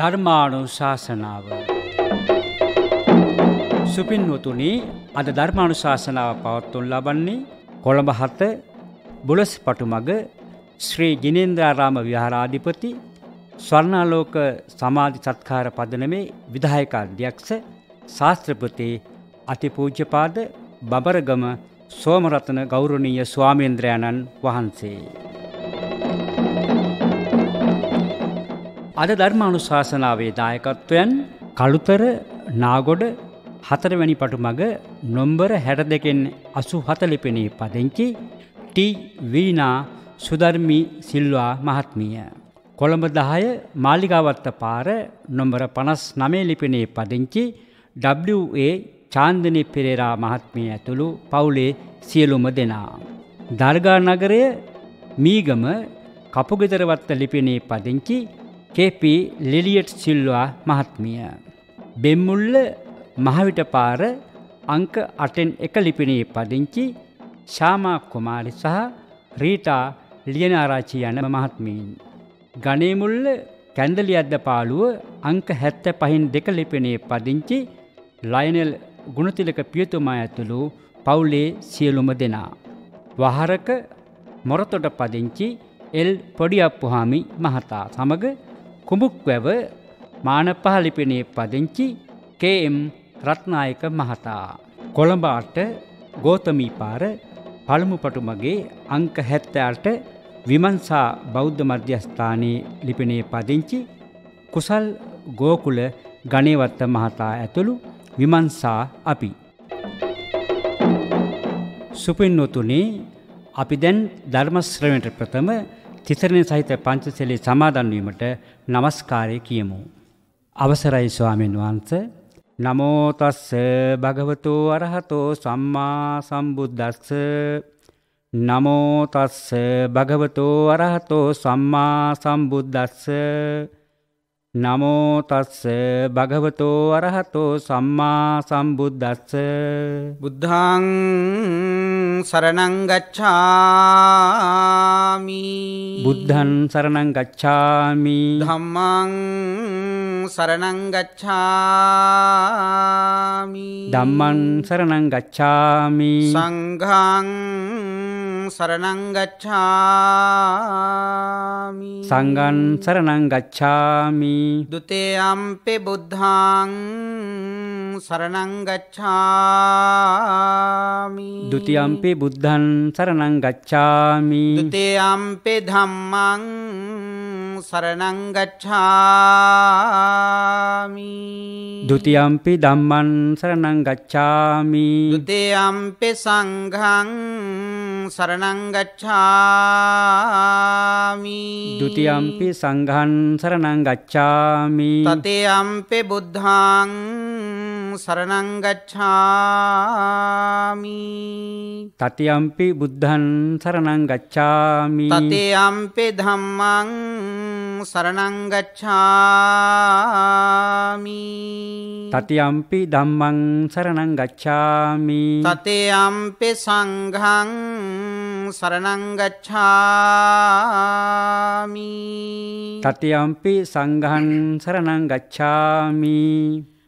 ධර්මාණු ශාසනාව. සුපින්වතුනි අද ධර්මාණු ශාසනාව පවත්තුන් ලබන්නේ කොළඹ හත බුලස් පටුමග ශ්‍රී ගිනේන්ද්‍රාරාම විහාරාධිපති ස්වර්ණාලෝක සමාධි සත්කාර පදනමේ විධායක අධ්‍යක්ෂ ශාස්ත්‍රපති අතිපූජ්‍යපාද බබරගම සෝමරතන ගෞරවනීය ස්වාමීන්ද්‍රයන්න් වහන්සේ. අද ධර්මානුශාසනාවේ දායකත්වයන් කළුතර නාගොඩ හතරවැනි පටු මග නොම්බර හැට දෙකෙන් අසු හතලිපෙනේ පදංචි ටී වීනා සුධර්මී සිල්වා මහත්මිය. කොළඹ දහය මාලිගාවත්ත පාර නොම්බර පනස් නමේ ලිපිනේ පදිංචි WA චාන්දනය පෙරේරා මහත්මිය ඇතුළු පවුලේ සියලුම දෙනා. දර්ගා නගරය මීගම කපුගෙදරවත්ත ලිපිනේ පදිංචි කේපි ලිලියට් සිල්වා මහත්මිය. බෙම්මුල්ල මහවිටපාර අංක අටෙන් එක ලිපිණයේ පදිංචි ශාමා කුමාරි සහ රීටා ලියනාරාචි යන මහත්මීන්. ගනේමුල්ල කැන්දලි අද්දපාලුව අංක හැත්ත පහින් දෙක ලිපිණයේ පදිංචි ලයිනල් ගුණතිලක පියතුමා ඇතුළු පවුලේ සියලුම දෙනා. වහරක මොරතොට පදිංචි එල් පොඩියප්පුහාමි මහතා සමග කුඹුක්වැව මානපහ ලිපිනේ පදිංචි කේම් රත්නායක මහතා. කොළඹ අට ගෝතමී පාර පළමු පටු මගේ අංක 78 විමංශා බෞද්ධ මධ්‍යස්ථානයේ ලිපිනේ පදිංචි කුසල් ගෝකුල ගණේවත්ත මහතා ඇතුළු විමංශා අපි සුපින්නොතුනේ අපි දැන් ධර්ම ශ්‍රවණයට ප්‍රථම තිසරණ සහිත පංචශීලයේ සමාදන් වීමට নমස්කාරය කියමු. අවසරයි ස්වාමීන් වහන්ස නමෝ තස්ස භගවතු අරහතෝ සම්මා සම්බුද්දස්ස නමෝ තස්ස භගවතු අරහතෝ සම්මා සම්බුද්දස්ස නමෝ තස්ස භගවතු අරහතෝ සම්මා සම්බුද්දස්ස බුද්ධං සරණං ගච්ඡාමි බුද්ධං සරණං ගච්ඡාමි ධම්මං සරණං ගච්ඡාමි ධම්මං සරණං ගච්ඡාමි සංඝං සරණං ගච්ඡාමි සංඝං සරණං ගච්ඡාමි දුතේ අම්පේ බුද්ධං සරණං ගච්ඡාමි ဒ ුතියම්පි බුද්ධං සරණං ගච්ඡාමි ဒ ුතියම්පි ධම්මං සරණං ගච්ඡාමි ဒ ුතියම්පි ධම්මං සරණං ගච්ඡාමි ဒ ුතියම්පි සංඝං සරණං ගච්ඡාමි ဒ ුතියම්පි සංඝං සරණං ගච්ඡාමි තතේයම්පි බුද්ධං සරණංගච්ඡාමි තතියම්පි බුද්ධන් සරණංගච්ඡාමි තතියම්පි ධම්මං සරණංගච්ඡාමි තතියම්පි ධම්මං සරණංගච්ඡාමි තතියම්පි සංඝං සරණංගච්ඡාමි තතියම්පි සංඝන් සරණංගච්ඡාමි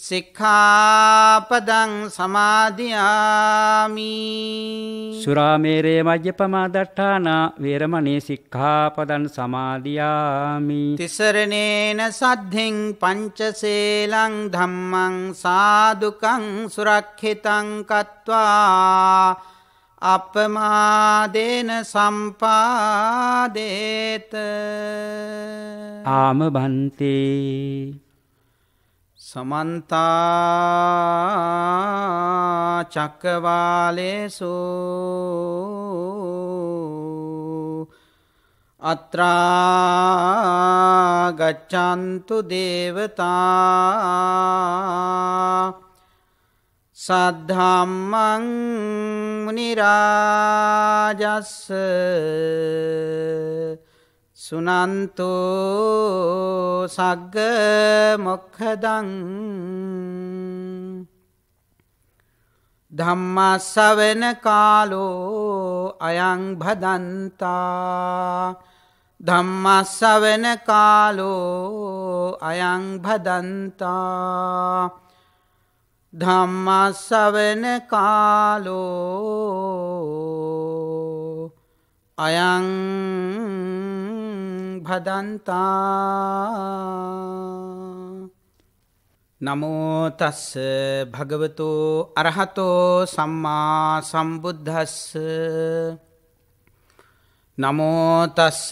සික්ඛාපදං සමාධයාමි සුරාමේරේ මජ්‍ය පමාදට්ඨාන වේරමණී සික්ඛාපදන් සමාධයාමි තිසරණේන සද්ධෙන් පංචසේලං ධම්මං සාදුකං සුරක්ෂිතං කତ୍වා අපමාදේන සම්පාදේත ආම බන්තේ සමන්තා චක්කවාලේසු අත්‍රා ගච්ඡන්තු දේවතා සද්ධම්මං මුනිරාජස්ස සුනන්තෝ සග්ග මොක්හදං ධම්මස්සවෙන කාලෝ අයං භදන්තා ධම්මස්සවෙන කාලෝ අයං භදන්තා ධම්මස්සවෙන කාලෝ අයං භදන්තා නමෝතස්ස භගවතු අරහතෝ සම්මා සම්බුද්ධස්ස නමෝතස්ස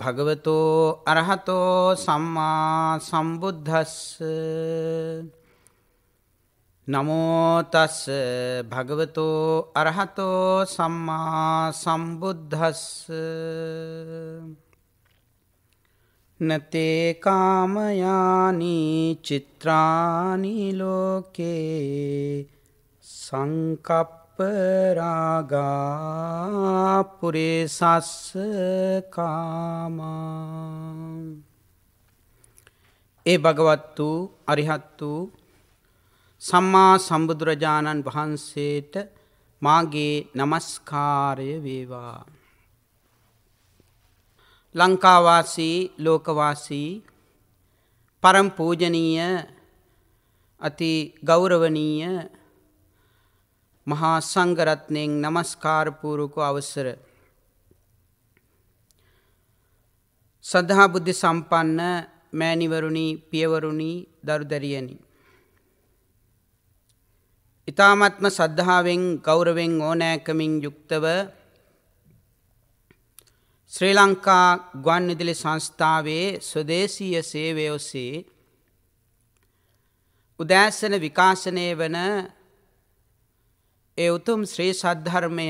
භගවතු අරහතෝ සම්මා සම්බුද්ධස්ස නමෝතස්ස භගවතු අරහතෝ සම්මා සම්බුද්ධස්ස නතේ කාමයානී චිත්‍රානී ලෝකේ සංකප්පරාගා පුරේසස්ස කාමා ඒ භගවත් වූ අරිහත් වූ සම්මා සම්බුදුරජාණන් වහන්සේට මාගේ නමස්කාරය වේවා ලංකාවාසී ලෝකවාසී පරම් පූජනීය අති ගෞරවනීය මහා සංඝරත්නයෙන් নমස්කාර පූර්වක අවසර සද්ධා බුද්ධ සම්පන්න මෑණිවරුනි පියවරුනි දරුදැරියනි ඊ타මත්ම සද්ධාවෙන් ගෞරවෙන් ඕනෑකමින් යුක්තව ශ්‍රී ලංකා ගුවන් විදුලි සංස්ථාවේ ස්වදේශීය සේවය ඔස්සේ උදෑසන විකාශනය වන ඒ උතුම් ශ්‍රී සද්ධර්මය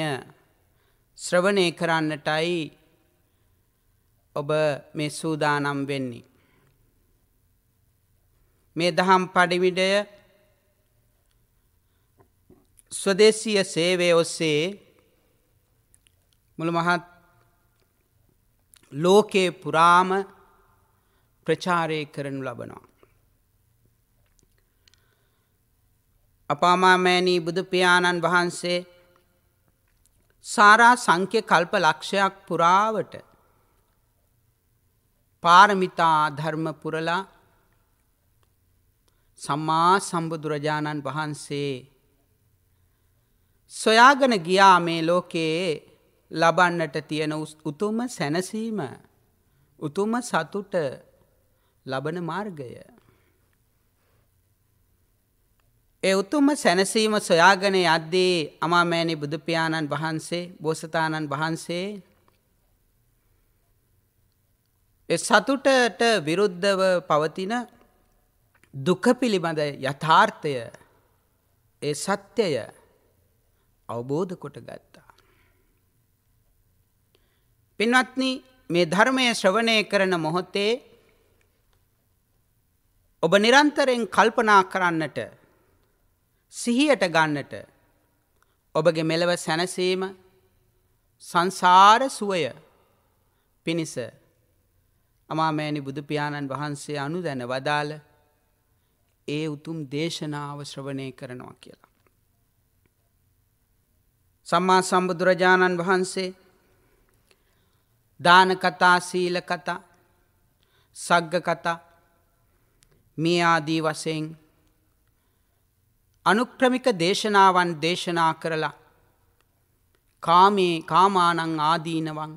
ශ්‍රවණය කරන්නටයි ඔබ මේ සූදානම් වෙන්නේ. මේ දහම් පඩිවිඩය ස්වදේශීය සේවය ඔස්සේ මුළු මහත් ලෝකයේ පුරාම ප්‍රචාරය කරනු ලබනවා. අපාමාමෑණී බුදුපියාණන් වහන්සේ සාරා සංක්‍ය කල්ප ලක්ෂයක් පුරාවට පාරමිතා ධර්ම පුරලා සම්මා සම්බුදුරජාණන් වහන්සේ සොයාගෙන ගියා මේ ලෝකයේ ලබන්නට තියෙන උතුම සැනසීම උතුම සතුට ලබන මාර්ගය. ඒ උතුම සැනසීම සොයාගෙන අද්දී අමාමෑණි බුදුපාණන් වහන්සේ බෝසතාණන් වහන්සේ ඒ සතුටට විරුද්ධව පවතින දුක පිළිබඳ යථාර්ථය ඒ සත්‍යය අවබෝධ කොටගත්. පින්වත්නි මේ ධර්මය ශ්‍රවණය කරන මොහොතේ ඔබ නිරන්තරයෙන් කල්පනා කරන්නට සිහියට ගන්නට ඔබගේ මෙලව සැනසීම සංසාර සුවය පිණිස අමාමෑණි බුදුපියාණන් වහන්සේ අනු දැන වදාළ ඒ උතුම් දේශනාව ශ්‍රවණය කරනවා කියලා. සම්මා සම්බුදුරජාණන් වහන්සේ දාන කතා සීල කතා සග්ග කතා මේ ආදී වසයෙන් අනුක්‍රමික දේශනාවන් දේශනා කරලා කාමේ කාමානං ආදීනවන්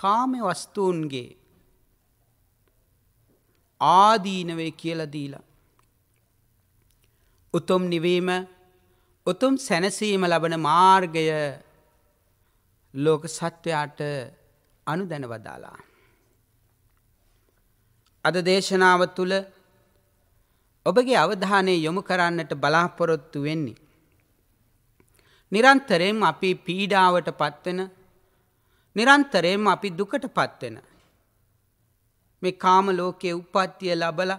කාමය වස්තුූන්ගේ ආදීනවේ කියලදීලා. උතුම් නිවීම උතුම් සැනසීම ලබන මාර්ගය ලෝක සත්වයාට අනුදැන වදාලා. අද දේශනාව තුළ ඔබගේ අවධානය යොමු කරන්නට බලාපොරොත්තු වෙන්නේ. නිරන්තරයෙන් අපි පීඩාවට පත්වෙන නිරන්තරයෙන් අපි දුකට පත්වෙන. මේ කාම ලෝකයේ උපත්තිය ලබල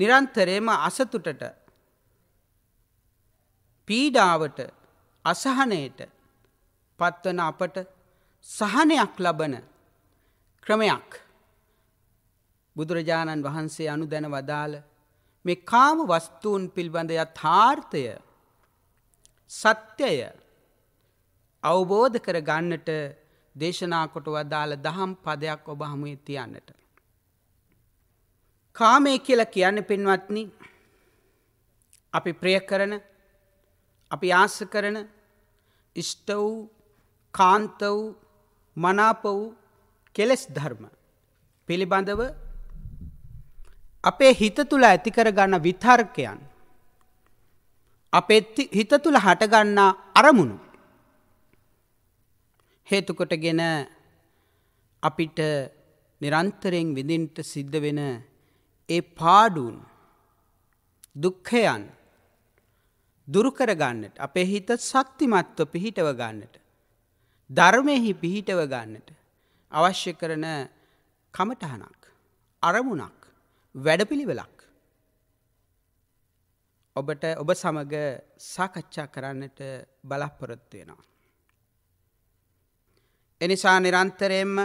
නිරන්තරයම අසතුටට පීඩාවට අසහනයට පත්වන අපට සහනයක් ලබන ක්‍රමයක් බුදුරජාණන් වහන්සේ අනු දැන වදාළ මේ කාම වස්තුූන් පිල්බඳ යථාර්ථය සත්‍යය අවබෝධ කර ගන්නට දේශනාකොට වදාළ දහම් පදයක් ඔබ හමුවේ තියන්නට. කාමය කියල කියන්න පෙන්වත්නි අපි ප්‍රිය කරන අපි ආස කරන ඉෂ්ට වූ කාන්ත වූ මනාප වූ කෙලෙස් ධර්ම පිළිබඳව අපේ හිත තුළ ඇතිකර ගන්න විතර්කයන් අපේ හිත තුළ හටගන්නා අරමුණු හේතුකොටගෙන අපිට නිරන්තරයෙන් විඳින්ට සිද්ධ වෙන ඒ පාඩුන් දුක්ඛයන් දුරුකරගන්නට අපේ හිත ශක්තිමත්ව පිහිටව ගන්නට ධර්මයෙහි පිහිටව ගන්නට අවශ්‍ය කරන කමටහනක් අරමුණක් වැඩපිළිවෙලක් ඔබට ඔබ සමග සාකච්ඡා කරන්නට බලාපොරොත්තු වෙනවා. එනිසා නිරන්තරයෙන්ම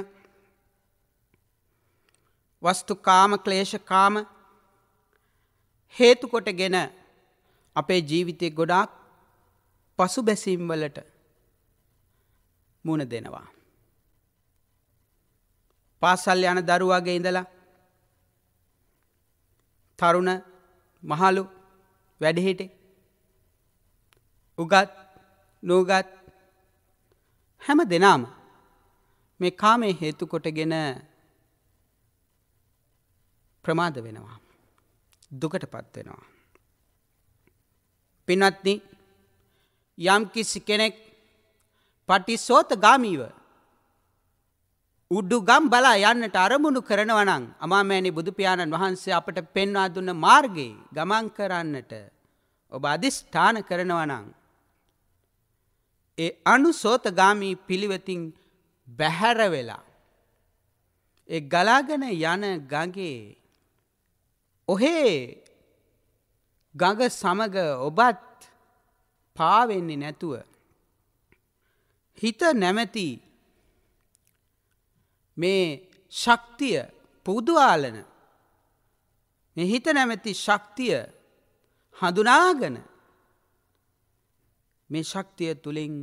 වස්තුකාම ක්ලේශකාම හේතුකොට ගෙන අපේ ජීවිතය ගොඩාක් පසු බැසීම් වලට මුණ දෙනවා. පාසල් යන දරුවගේ ඉඳලා තරුණ මහලු වැඩහිට උගත් නූගත් හැම දෙනාම මේ කාමේ හේතු කොටගෙන ප්‍රමාද වෙනවා. දුකට පත්වෙනවා. පිනත්න යම් කිසි කෙනෙක් පටිස්සෝත ගාමීව. උඩ්ඩුගම් බලා යන්නට අරමුණු කරනවනං අමාමෑණි බුදුපාණන් වහන්සේ අපට පෙන්වා දුන්න මාර්ගයේ ගමන් කරන්නට ඔබ අධිෂ්ඨාන කරනවනං. ඒ අනුසෝත ගාමී පිළිවෙතින් බැහැර වෙලා. ඒ ගලාගෙන යන ගගේ ඔහේ ගඟ සමග ඔබත් පාවෙන්නේ නැතුව හිත නැමැති මේ ශක්තිය පුදුආලන මෙහිත නැමැති ශක්තිය හඳුනාගන මේ ශක්තිය තුළින්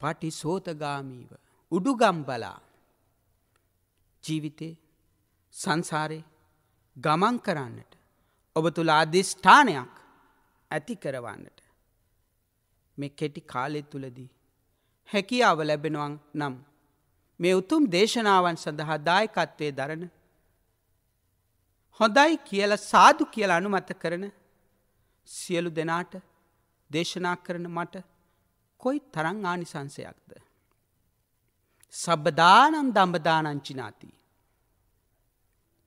පටි සෝතගාමීව උඩුගම්බලා ජීවිතේ සංසාරේ ගමන් කරන්නට ඔබ තුළ අධිෂ්ඨානයක් ඇති කරවන්නට මේ කෙටි කාලෙත් තුළදී. හැකියාව ලැබෙනවන් නම්. මේ උතුම් දේශනාවන් සඳහා දායකත්වය දරන. හොඳයි කියල සාදු කියල අනුමත කරන සියලු දෙනාට දේශනා කරන මට කොයි තරං ආනිසංසයක්ද. සබදානම් දම්බදානංචිනාති.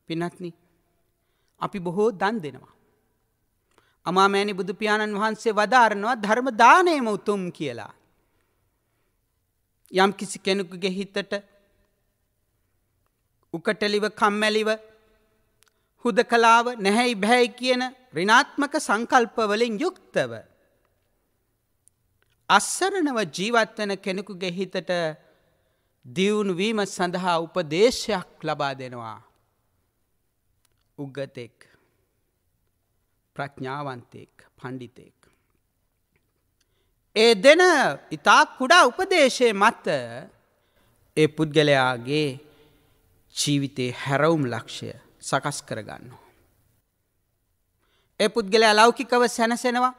පිනත්න අපි බොහෝ දන් දෙනවා. අමාමෑණි බුදුපියාණන් වහන්සේ වදාරනවා ධර්ම දානයම උතුම් කියලා. යම් කිසි කෙනෙකුගේ හිතට උකටලිව කම්මැලිව හුද කලාව නැහැයි බැහැයි කියන රිනාත්මක සංකල්පවලින් යුක්තව. අස්සරණව ජීවත්වන කෙනෙකුගේ හිතට දියුණුවීම සඳහා උපදේශයක් ලබා දෙනවා. උගතෙක්. ප්‍රඥාවන්තයෙක් පණ්ඩිතයෙක්. ඒ දෙන ඉතා කුඩා උපදේශය මත ඒ පුද්ගලයාගේ ජීවිතයේ හැරවුම් ලක්ෂය සකස් කරගන්නවා. ඒ පුද්ගලයා ලෞකිකව සැනසෙනවා.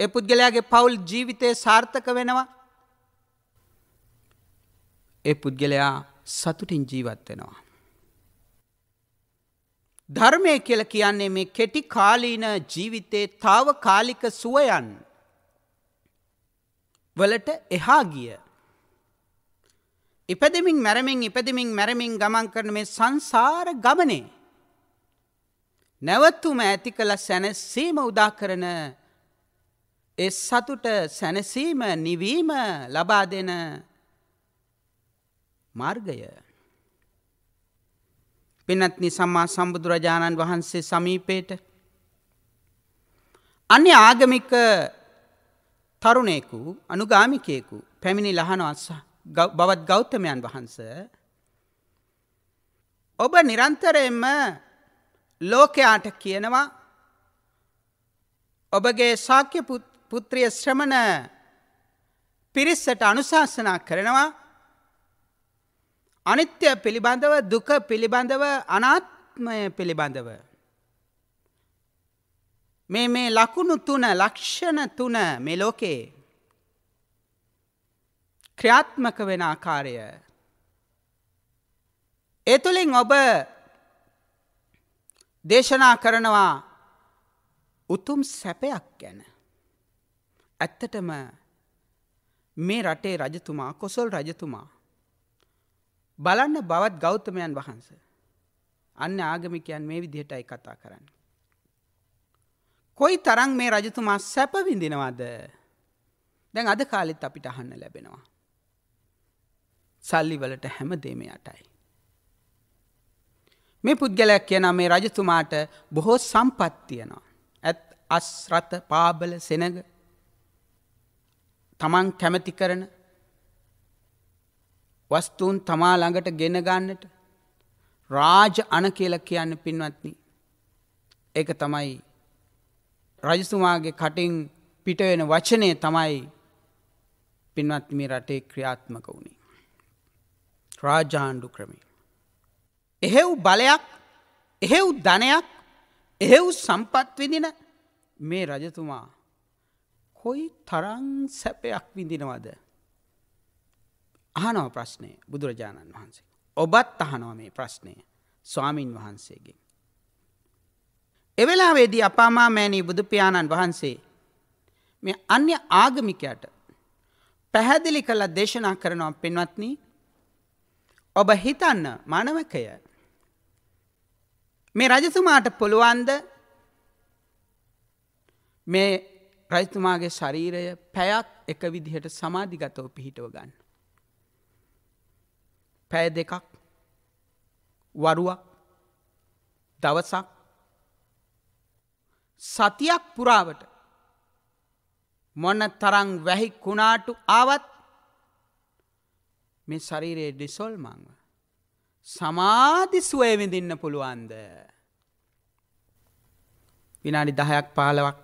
ඒ පුද්ගලයාගේ පවුල් ජීවිතය සාර්ථක වෙනවා. ඒ පුද්ගලයා සතුටින් ජීවත් වෙනවා. ධර්මය කියල කියන්නේ මේ කෙටි කාලීන ජීවිතයේ තාව කාලික සුවයන් වලට එහා ගිය. ඉපදමින් මැරමින් ඉපදමින් මැරමින් ගමන් කරන මේ සංසාර ගමනේ. නැවත්තුම ඇති කළ සැනැස්සීම උදා කරන එ සතුට සැනසීම නිවීම ලබා දෙන මාර්ගය. පිනත්නි සම්මා සම්බුදුරජාණන් වහන්සේ සමීපයට අන්‍ය ආගමික තරුණයෙකු අනුගාමිකයෙකු පැමිණි ලහනවස්ස බවත් ගෞතමයන් වහන්ස ඔබ නිරන්තරයෙන්ම ලෝකයාට කියනවා ඔබගේ ශාක්‍ය පුත්‍රිය ශ්‍රමණ පිරිස්සට අනුශාසනා කරනවා අනිත්‍ය පිළිබඳව දුක පිළිබඳව අනාත්මය පිළිබඳව. මේ මේ ලකුණු තුන ලක්ෂණ තුන මේ ලෝකේ ක්‍රියාත්මක වෙන ආකාරය. ඒ තුළින් ඔබ දේශනා කරනවා උතුම් සැපයක් ගැන. ඇත්තටම මේ රටේ රජතුමා කොසොල් රජතුමා බලන්න බවත් ගෞතමයන් වහන්ස. අන්න ආගමිකයන් මේ විදිහටයි කතා කරන්න. කොයි තරන් මේ රජතුමා සැපවිඳිනවාද දැන් අද කාලෙත් අපිට අහන්න ලැබෙනවා. සල්ලි වලට හැම දේම යටයි. මේ පුද්ගලයක් කියන මේ රජතුමාට බොහෝ සම්පත්තියනවා. ඇත් අස්රත පාබල සෙනග තමන් කැමති කරන වස්තුූන් තමා ළඟට ගෙන ගන්නට රාජ අන කියල කියන්න පින්වත්නි. ඒක තමයි රජතුමාගේ කටින් පිටවෙන වචනය තමයි පින්වත්මි රටේ ක්‍රියාත්මක වුණේ. රාජාණ්ඩු ක්‍රමි. එහෙව් බලයක් එහෙව් ධනයක් එහෙව් සම්පත්විදින මේ රජතුමා කොයි තරං සැපයක් විඳිනවද. අහනෝ ප්‍රශ්නය බුදුරජාණන් වහන්සේ. ඔබත් අහනෝ මේ ප්‍රශ්නය ස්වාමීන් වහන්සේගෙන්. එවෙලාවේදී අපාමා මෑණී බුදුපාණන් වහන්සේ මේ අන්‍ය ආගමිකයට පැහැදිලි කළ දේශනා කරනවා පෙන්වත්නි ඔබ හිතන්න මනවකය මේ රජතුමාට පුළුවන්ද මේ රජතුමාගේ ශරීරය පැයක් එක විදිහට සමාධිගතව පිහිටව ගන්න. පැය දෙකක් වරුවක් දවසක් සතියක් පුරාවට මොන තරං වැහි කුණාටු ආවත් මේ ශරීරයේ ඩිසොල් මංව සමාධි සුවයවිඳන්න පුළුවන්ද. විනාඩි දහයක් පාලවක්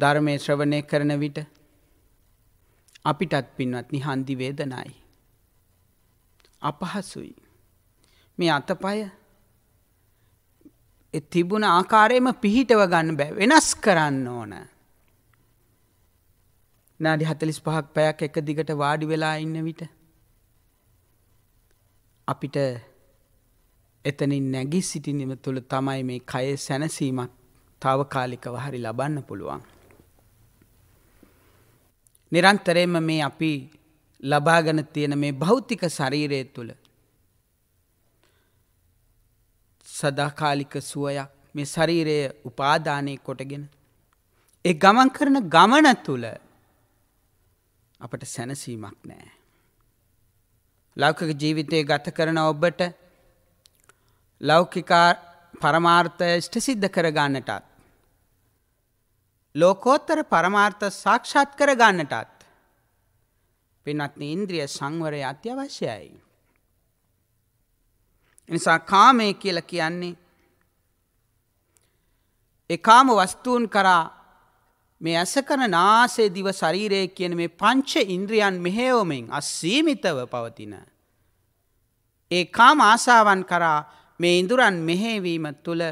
ධර්මය ශ්‍රවණය කරන විට අපිටත් පින්වත් නිහන්දි වේදනයි. අපහසුයි. මේ අතපය තිබුණ ආකාරයම පිහිටව ගන්න බෑ වෙනස් කරන්න ඕන. නාඩි හතලිස් පහක් පැයක් එක දිගට වාඩි වෙලා ඉන්න විට. අපිට එතනින් නැගී සිටිනම තුළ තමයි මේ කය සැනසීමක් තාවකාලිකව හරි ලබන්න පුළුවන්. නිරන්තරයම මේ අපි ලබාගෙන තියෙන මේ භෞතික ශරීරය තුළ සදාකාලික සුවයක් මේ ශරීරය උපාදානය කොටගෙන ඒ ගමන් කරන ගමන තුළ අපට සැනසීමක් නෑ. ලෞකික ජීවිතය ගත කරන ඔබට ලෞකිකා පරමාර්ථය ෂ්ට සිද්ධ කරගන්නටත්. ලෝකෝත්තර පරමාර්ථ සාක්ෂාත් කරගන්නටත් පින්වත්නි ඉන්ද්‍රිය සංවරය අත්‍යවශ්‍යයි. නිසා කාමය කියලා කියන්නේ එකාම වස්තුූන් කරා මේ ඇස කරන නාසේ දිව ශරීරය කියන මේ පංච ඉන්ද්‍රියන් මෙහෙවමෙන් අස්සීමිතව පවතින. ඒ කාම ආසාවන් කරා මේ ඉඳුරන් මෙහෙවීම තුළ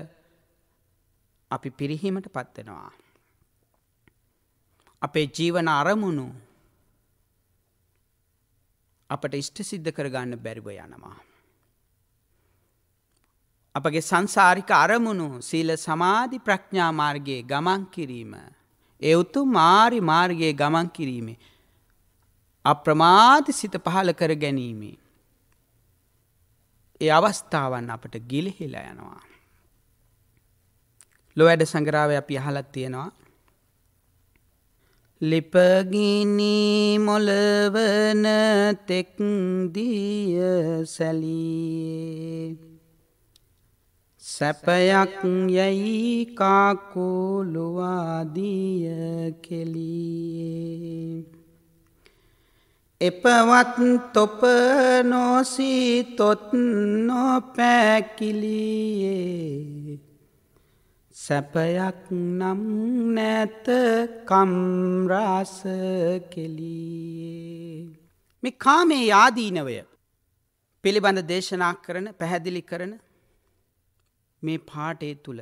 අපි පිරිහීමට පත්වෙනවා. අපේ ජීවන අරමුණු අපට ඉෂ්ට සිද්ධ කරගන්න බැරිව යනවා. අපගේ සංසාරික අරමුණු සීල සමාධි ප්‍රඥා මාර්ගයේ ගමන් කිරීම ඒ උතුම් මාරි මාර්ගයේ ගමන් කිරීමේ අප්‍රමාද සිත පහළ කර ගැනීමේ ඒ අවස්ථාවන් අපට ගිලිහිලා යනවා. ලොවැඩ සංග්‍රාව අපි අහලත් තියෙනවා ලිපගිනි මොලවන තෙක්දිය සැලී සැපයක් යැයි කාකුලුවාදිය කෙලියේ එපවත් තොප නොසී තොත් නොපැකිලියේ සැපයක් නම් නැත කම්රාස කෙලියේ. මේ කාමේ යාදීනවය පිළිබඳ දේශනා කරන පැහැදිලි කරන මේ පාටේ තුළ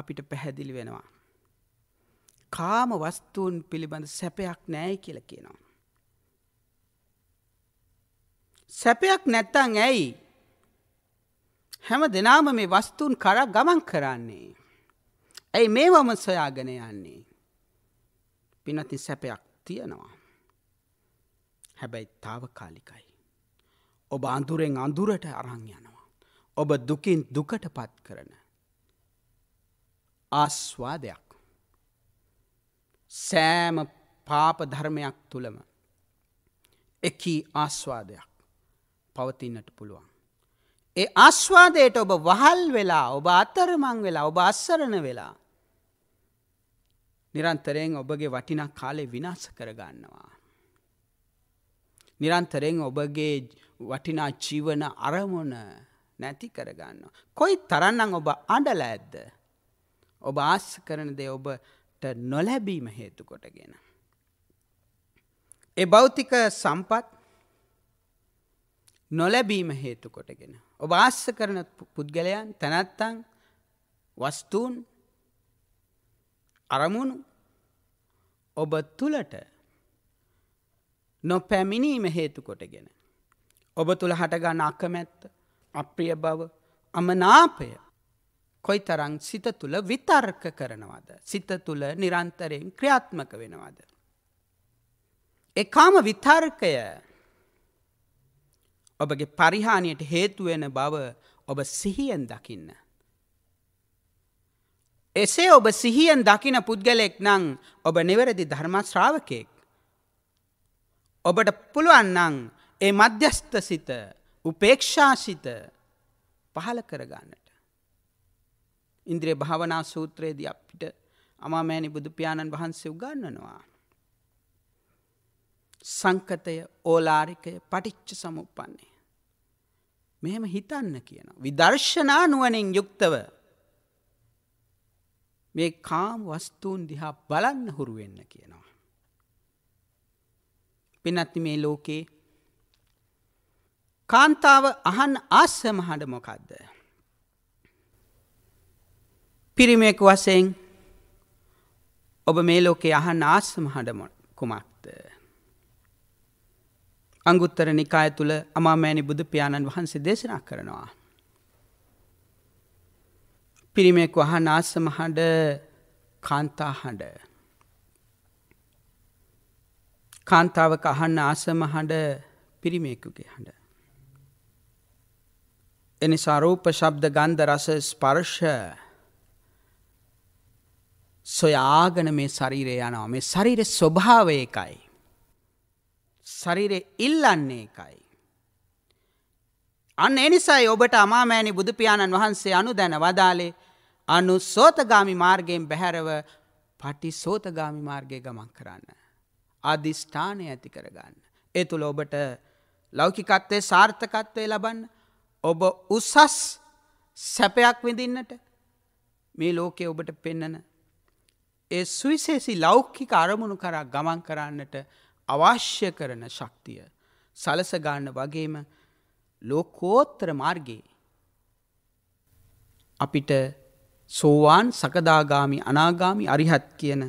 අපිට පැහැදිලි වෙනවා. කාම වස්තුූන් පිළිබඳ සැපයක් නෑයි කියල කියනවා. සැපයක් නැත්තං ඇයි හැම දෙනාම මේ වස්තුන් කරා ගමන් කරන්නේ. ඇයි මේවම සොයාගෙන යන්නේ. පිනති සැපයක් තියෙනවා. හැබැයි තාවකාලිකයි. ඔබ අඳුරෙන් අඳුරට අරං යනවා. ඔබ දුකින් දුකට පත් කරන. ආස්වාදයක්. සෑම පාප ධර්මයක් තුළම එකී ආස්වාදයක් පවතින්නට පුළුවන්. ඒ ආස්වාදයට ඔබ වහල් වෙලා ඔබ අතරමං වෙලා ඔබ අස්සරණ වෙලා. නිරන්තරයෙන් ඔබගේ වටිනා කාලෙ විනාස කරගන්නවා. නිරන්තරයෙන් ඔබගේ වටිනා ජීවන අරමුණ නැති කරගන්න. කොයි තරන්නම් ඔබ අඩල ඇද්ද. ඔබ ආස් කරන දේ ඔබට නොලැබීම හේතු කොටගෙන. ඒ බෞතික සම්පත් නොලැබීම හේතු කොටගෙන. ඔබ ආස්ස කරන පුද්ගලයන් තැනැත්තං වස්තුූන් අරමුණු ඔබ තුළට නොපැමිණීම හේතු කොටගෙන. ඔබ තුළ හටගන්න අකමැත්ත අප්‍රිය බව අමනාපය කොයි තරං සිත තුළ විතර්ක කරනවද. සිත තුළ නිරන්තරයෙන් ක්‍රියාත්මක වෙනවද. එකාම විතර්කය ඔබගේ පරිහානියට හේතුවෙන බව ඔබ සිහියෙන් දකින්න. එසේ ඔබ සිහියෙන් දකින පුද්ගලෙක් නං ඔබ නිවැරදි ධර්මශ්‍රාවකයෙක්. ඔබට පුළුවන්නං ඒ මධ්‍යස්ථ සිත උපේක්ෂාසිත පහල කරගන්නට. ඉන්ද්‍රයේ භාවනා සූත්‍රයේද අපිට අමාමෑණි බුදුපාණන් වහන්සේ උගන්නනවා. සංකතය ඕලාරිකය පටිච්ච සමුපන්නේ. මෙහෙම හිතන්න කියනවා. විදර්ශනා නුවණින් යුක්තව මේ කාම වස්තුන් දිහා බලන්න හුරු වෙන්න කියනවා. පින්නත් මේ ලෝකේ කාන්තාව අහන් ආස්සම හඬ මොකක්ද? පිරිමෙක් වශයෙන් ඔබ මේ ලෝකේ අහන් ආස්සම හඬ කුමක්ද? අංගුත්තර නිකාය තුළ අමාමෑණි බුදු පියාණන් වහන්සේ දේශනා කරනවා. පිරිමෙක් වහන් ආසම හඬ කාන්තා හඬ. කාන්තාවක අහන්න ආසම හඬ පිරිමෙකුගේ හඬ. එනිසා රූප ශබ්ද ගන්ධ රස ස්පර්ශ සොයාගෙන මේ ශරීරය යනවා මේ ශරීර ස්වභාව එකයි. ශරීරේ ඉල්ලන්නේ එකයි. අන්න ඒ නිසායි ඔබට අමාමෑණි බුදු පියාණන් වහන්සේ අනුදැන වදාලේ අනුසෝතගාමි මාර්ගයෙන් බැහැරව පටිසෝතගාමි මාර්ගයේ ගමන් කරන්න. අදිෂ්ඨානය ඇති කරගන්න. ඒ තුල ඔබට ලෞකිකත්වයේ සාර්ථකත්වයේ ලබන්න ඔබ උසස් සැපයක් විඳින්නට මේ ලෝකයේ ඔබට පෙන්නන ඒ සුවිශේෂී ලෞකික අරමුණු කරා ගමන් කරන්නට අවශ්‍ය කරන ශක්තිය සලසගන්න වගේම ලෝකෝත්තර මාර්ගයේ අපිට සෝවාන් සකදාගාමි අනාගාමි අරිහත් කියන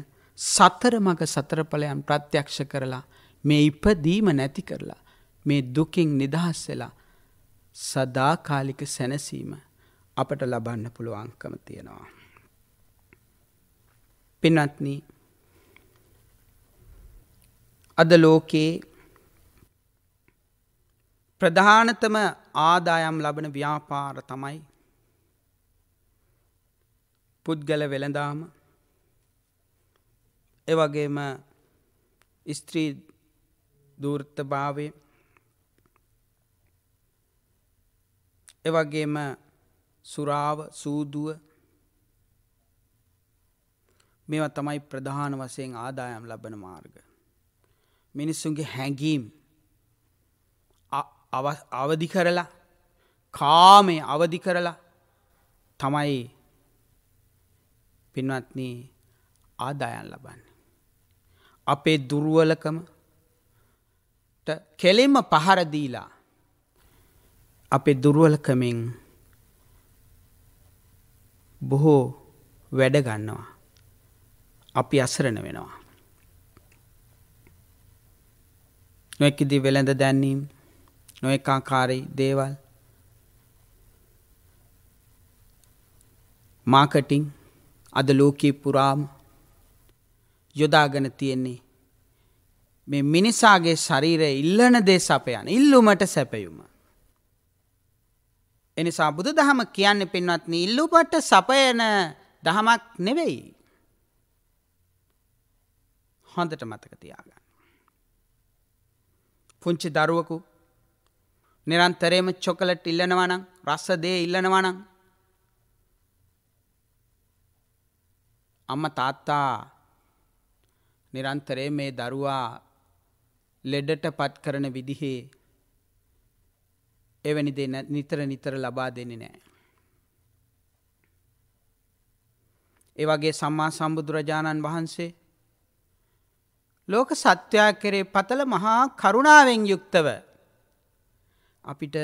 සතර මග සතරඵලයන් ප්‍රත්‍යක්ෂ කරලා මේ ඉපදීම නැති කරලා මේ දුකින් නිදහස් වෙලා සදාකාලික සැනසීම අපට ලබන්න පුළුවන්කම තියෙනවා. පින්වත්නි අද ලෝකයේ ප්‍රධානතම ආදායම් ලබන ව්‍යාපාර තමයි පුද්ගල වෙළඳාම එවගේම ස්ත්‍රී දෘර්තභාවය එවගේම සුරාව සූදුව මේවා තමයි ප්‍රධාන වසයෙන් ආදායම් ලබන මාර්ග මිනිස්සුන්ගේ හැඟීම් අවදි කරලා කාමය අවදි කරලා තමයි පින්වත්නී ආදායන් ලබන්නේ. අපේ දුරුවලකම කෙලෙම පහරදීලා අපේ දුරුවලකමින් බොහෝ වැඩගන්නවා. අපි අසරණ වෙනවා. නොයෙක්කිදි වෙළඳ දැන්වීම් නොයෙක් ආකාරයි දේවල් මාකටිං අද ලෝකී පුරාම යොදාගෙන තියෙන්නේ මේ මිනිසාගේ ශරීරය ඉල්ලන දේ සපයන ඉල්ලුමට සැපයුම. එනිසා බුදු දහම කියන්න පින්වත්න ඉල්ලුමට සපයන දහමක් නෙවෙයි. හොඳට මතක තියාගන්න. පුංචි දරුවකු නිරන්තරේම චොකලට් ඉල්ලනවනං රස්ස දේ ඉල්ලනවනං අම්ම තාත්තා නිරන්තරේ මේ දරුවා ලෙඩට පත් කරන විදිහේ එවැනි දෙ නිතර නිතර ලබා දෙන්නේ නෑ. ඒවගේ සම්මා සම්බුදුරජාණන් වහන්සේ ලෝක සත්වයා කෙරේ පතල මහා කරුණාවෙන් යුක්තව අපිට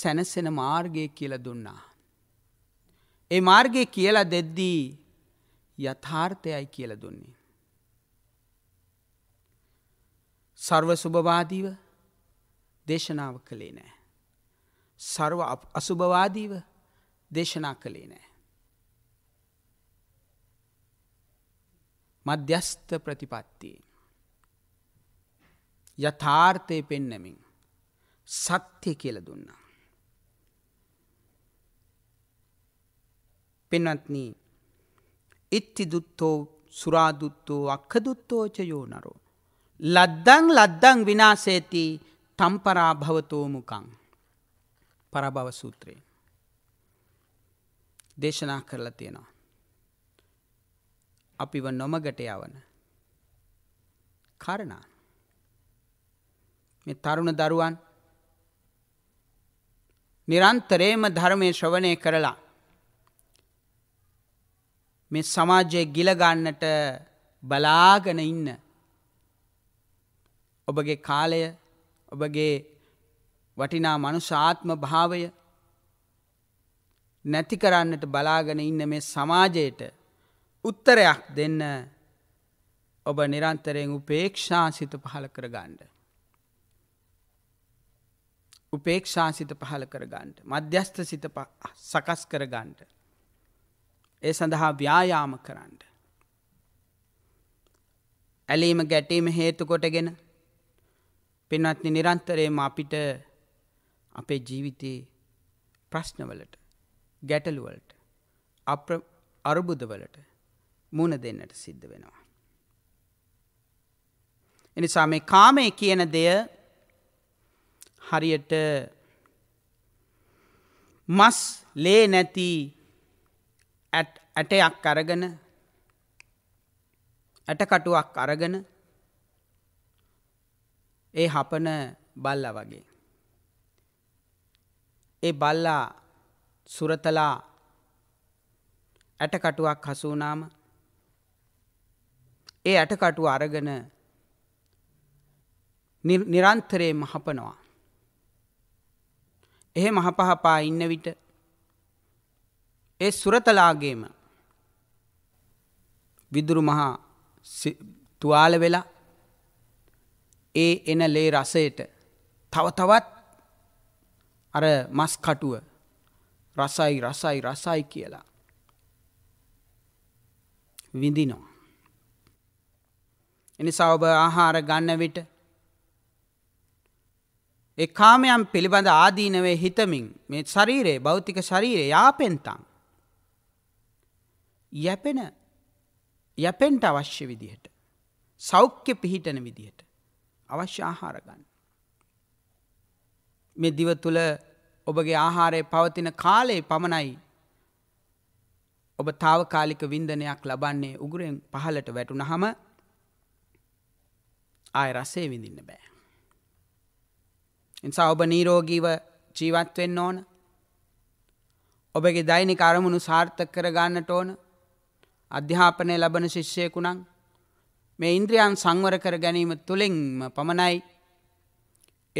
සැනසෙන මාර්ගය කියල දුන්නා. ඒ මාර්ගය කියලා දෙද්දී යථාර්ථයයි කියල දුන්නේ. සර්ව සුභවාදීව දේශනාව කළේ නෑ. සර්ව අසුභවාදීව දේශනා කළේ නෑ. මධ්‍යස්ථ ප්‍රතිපත්තියේ. යථාර්ථය පෙන්නමින් සත්‍ය කියල දුන්නා. පෙන්වත්න ඉත්ති දුත්තෝ සුරාදුත්තෝ අක්කදුත්තෝච යෝනරෝ. ලද්දං ලද්දං විනාසේති තම්පරා භවතෝමුකං පරභව සූත්‍රයේ. දේශනා කරලා තියෙනවා. අපිව නොමගට යවන කරණා මේ තරුණ දරුවන් නිරන්තරේම ධර්මය ශ්‍රවණය කරලා මේ සමාජය ගිලගන්නට බලාගෙන ඉන්න ඔබගේ කාලය ඔබගේ වටිනා මනුසාත්ම භාවය නැති කරන්නට බලාගෙන ඉන්න මේ සමාජයට උත්තරයක් දෙන්න ඔබ නිරන්තරයෙන් උපේක්ෂාසිත පහළ කරගණ්ඩ. උපේක්ෂාසිත පහළ කරගන්නට මධ්‍යස්ථ සිත සකස් කරගන්නට ඒ සඳහා ව්‍යායාම කරන්න. ඇලීම ගැටීම හේතු කොටගෙන පින්වත්නි නිරන්තරයම අපිට අපේ ජීවිතයේ ප්‍රශ්නවලට ගැටලුවලට අප අරුබුදවලට මුණ දෙන්නට සිද්ධ වෙනවා. එනිසා මේ කාමය කියන දෙය හරියට මස් ලේ නැති ඇටයක් අරගෙන ඇටකටුවක් අරගෙන ඒ හපන බල්ල වගේ. ඒ බල්ලා සුරතලා ඇටකටුවක් හසුනාම ඒ ඇටකටු අරගෙන නිරන්තරයේ මහපනවා. එහෙ මහපහපා ඉන්න විට ඒ සුරතලාගේම විදුරු මහා තුවාල වෙලා ඒ එන ලේ රසයට තව තවත් අර මස් කටුව රසයි රසයි රසයි කියලා විඳිනවා. එනිසා ඔබ ආහාර ගන්න විට ඒ කාමයන් පිළිබඳ ආදීනවේ හිතමින් මේ ශරීරයේ භෞතික ශරීරයේ යාපෙන්තම් යැපෙන යැපෙන්ට අවශ්‍ය විදිහට සෞඛ්‍ය පිහිටන විදිහට අවශ්‍ය ආහාර ගන්න. මේ දිව තුළ ඔබගේ ආහාරය පවතින කාලයේ පමණයි ඔබ තාවකාලික වින්දනයක් ලබන්නේ උගුරෙන් පහලට වැටුනහම ආය රස්සේ විඳින්න බෑ. එනිසා ඔබ නීරෝගීව ජීවත් වෙන්න ඕන. ඔබගේ දෛනික අරමුණු සාර්ථක කර ගන්නට ඕන. අධ්‍යාපනය ලබන ශිෂ්‍යයෙකු නම් මේ ඉන්ද්‍රියන් සංවර කර ගැනීම තුලින්ම පමණයි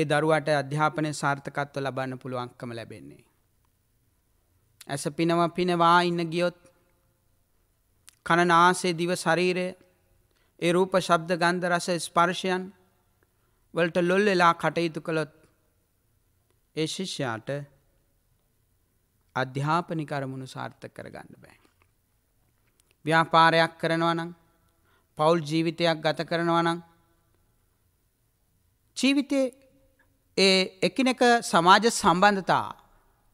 ඒ දරුවට අධ්‍යාපනය සාර්ථකත්ව ලබන්න පුළුවන්කම ලැබෙන්නේ. ඇස පිනව පිනවා ඉන්න ගියොත් කන නාසය දිව ශරීරය ඒ රූප ශබ්ද ගන්ධ රස ස්පර්ශයන් වලට ලොල් වෙලා කටයුතු කළොත් ඒ ශිෂ්‍යයාට අධ්‍යාපනික අරමුණු සාර්ථක කරගන්න බෑ. ව්‍යාපාරයක් කරනවා නම් පවුල් ජීවිතයක් ගත කරනවා නම් ජීවිතේ ඒ එකිනෙක සමාජ සම්බන්ධතා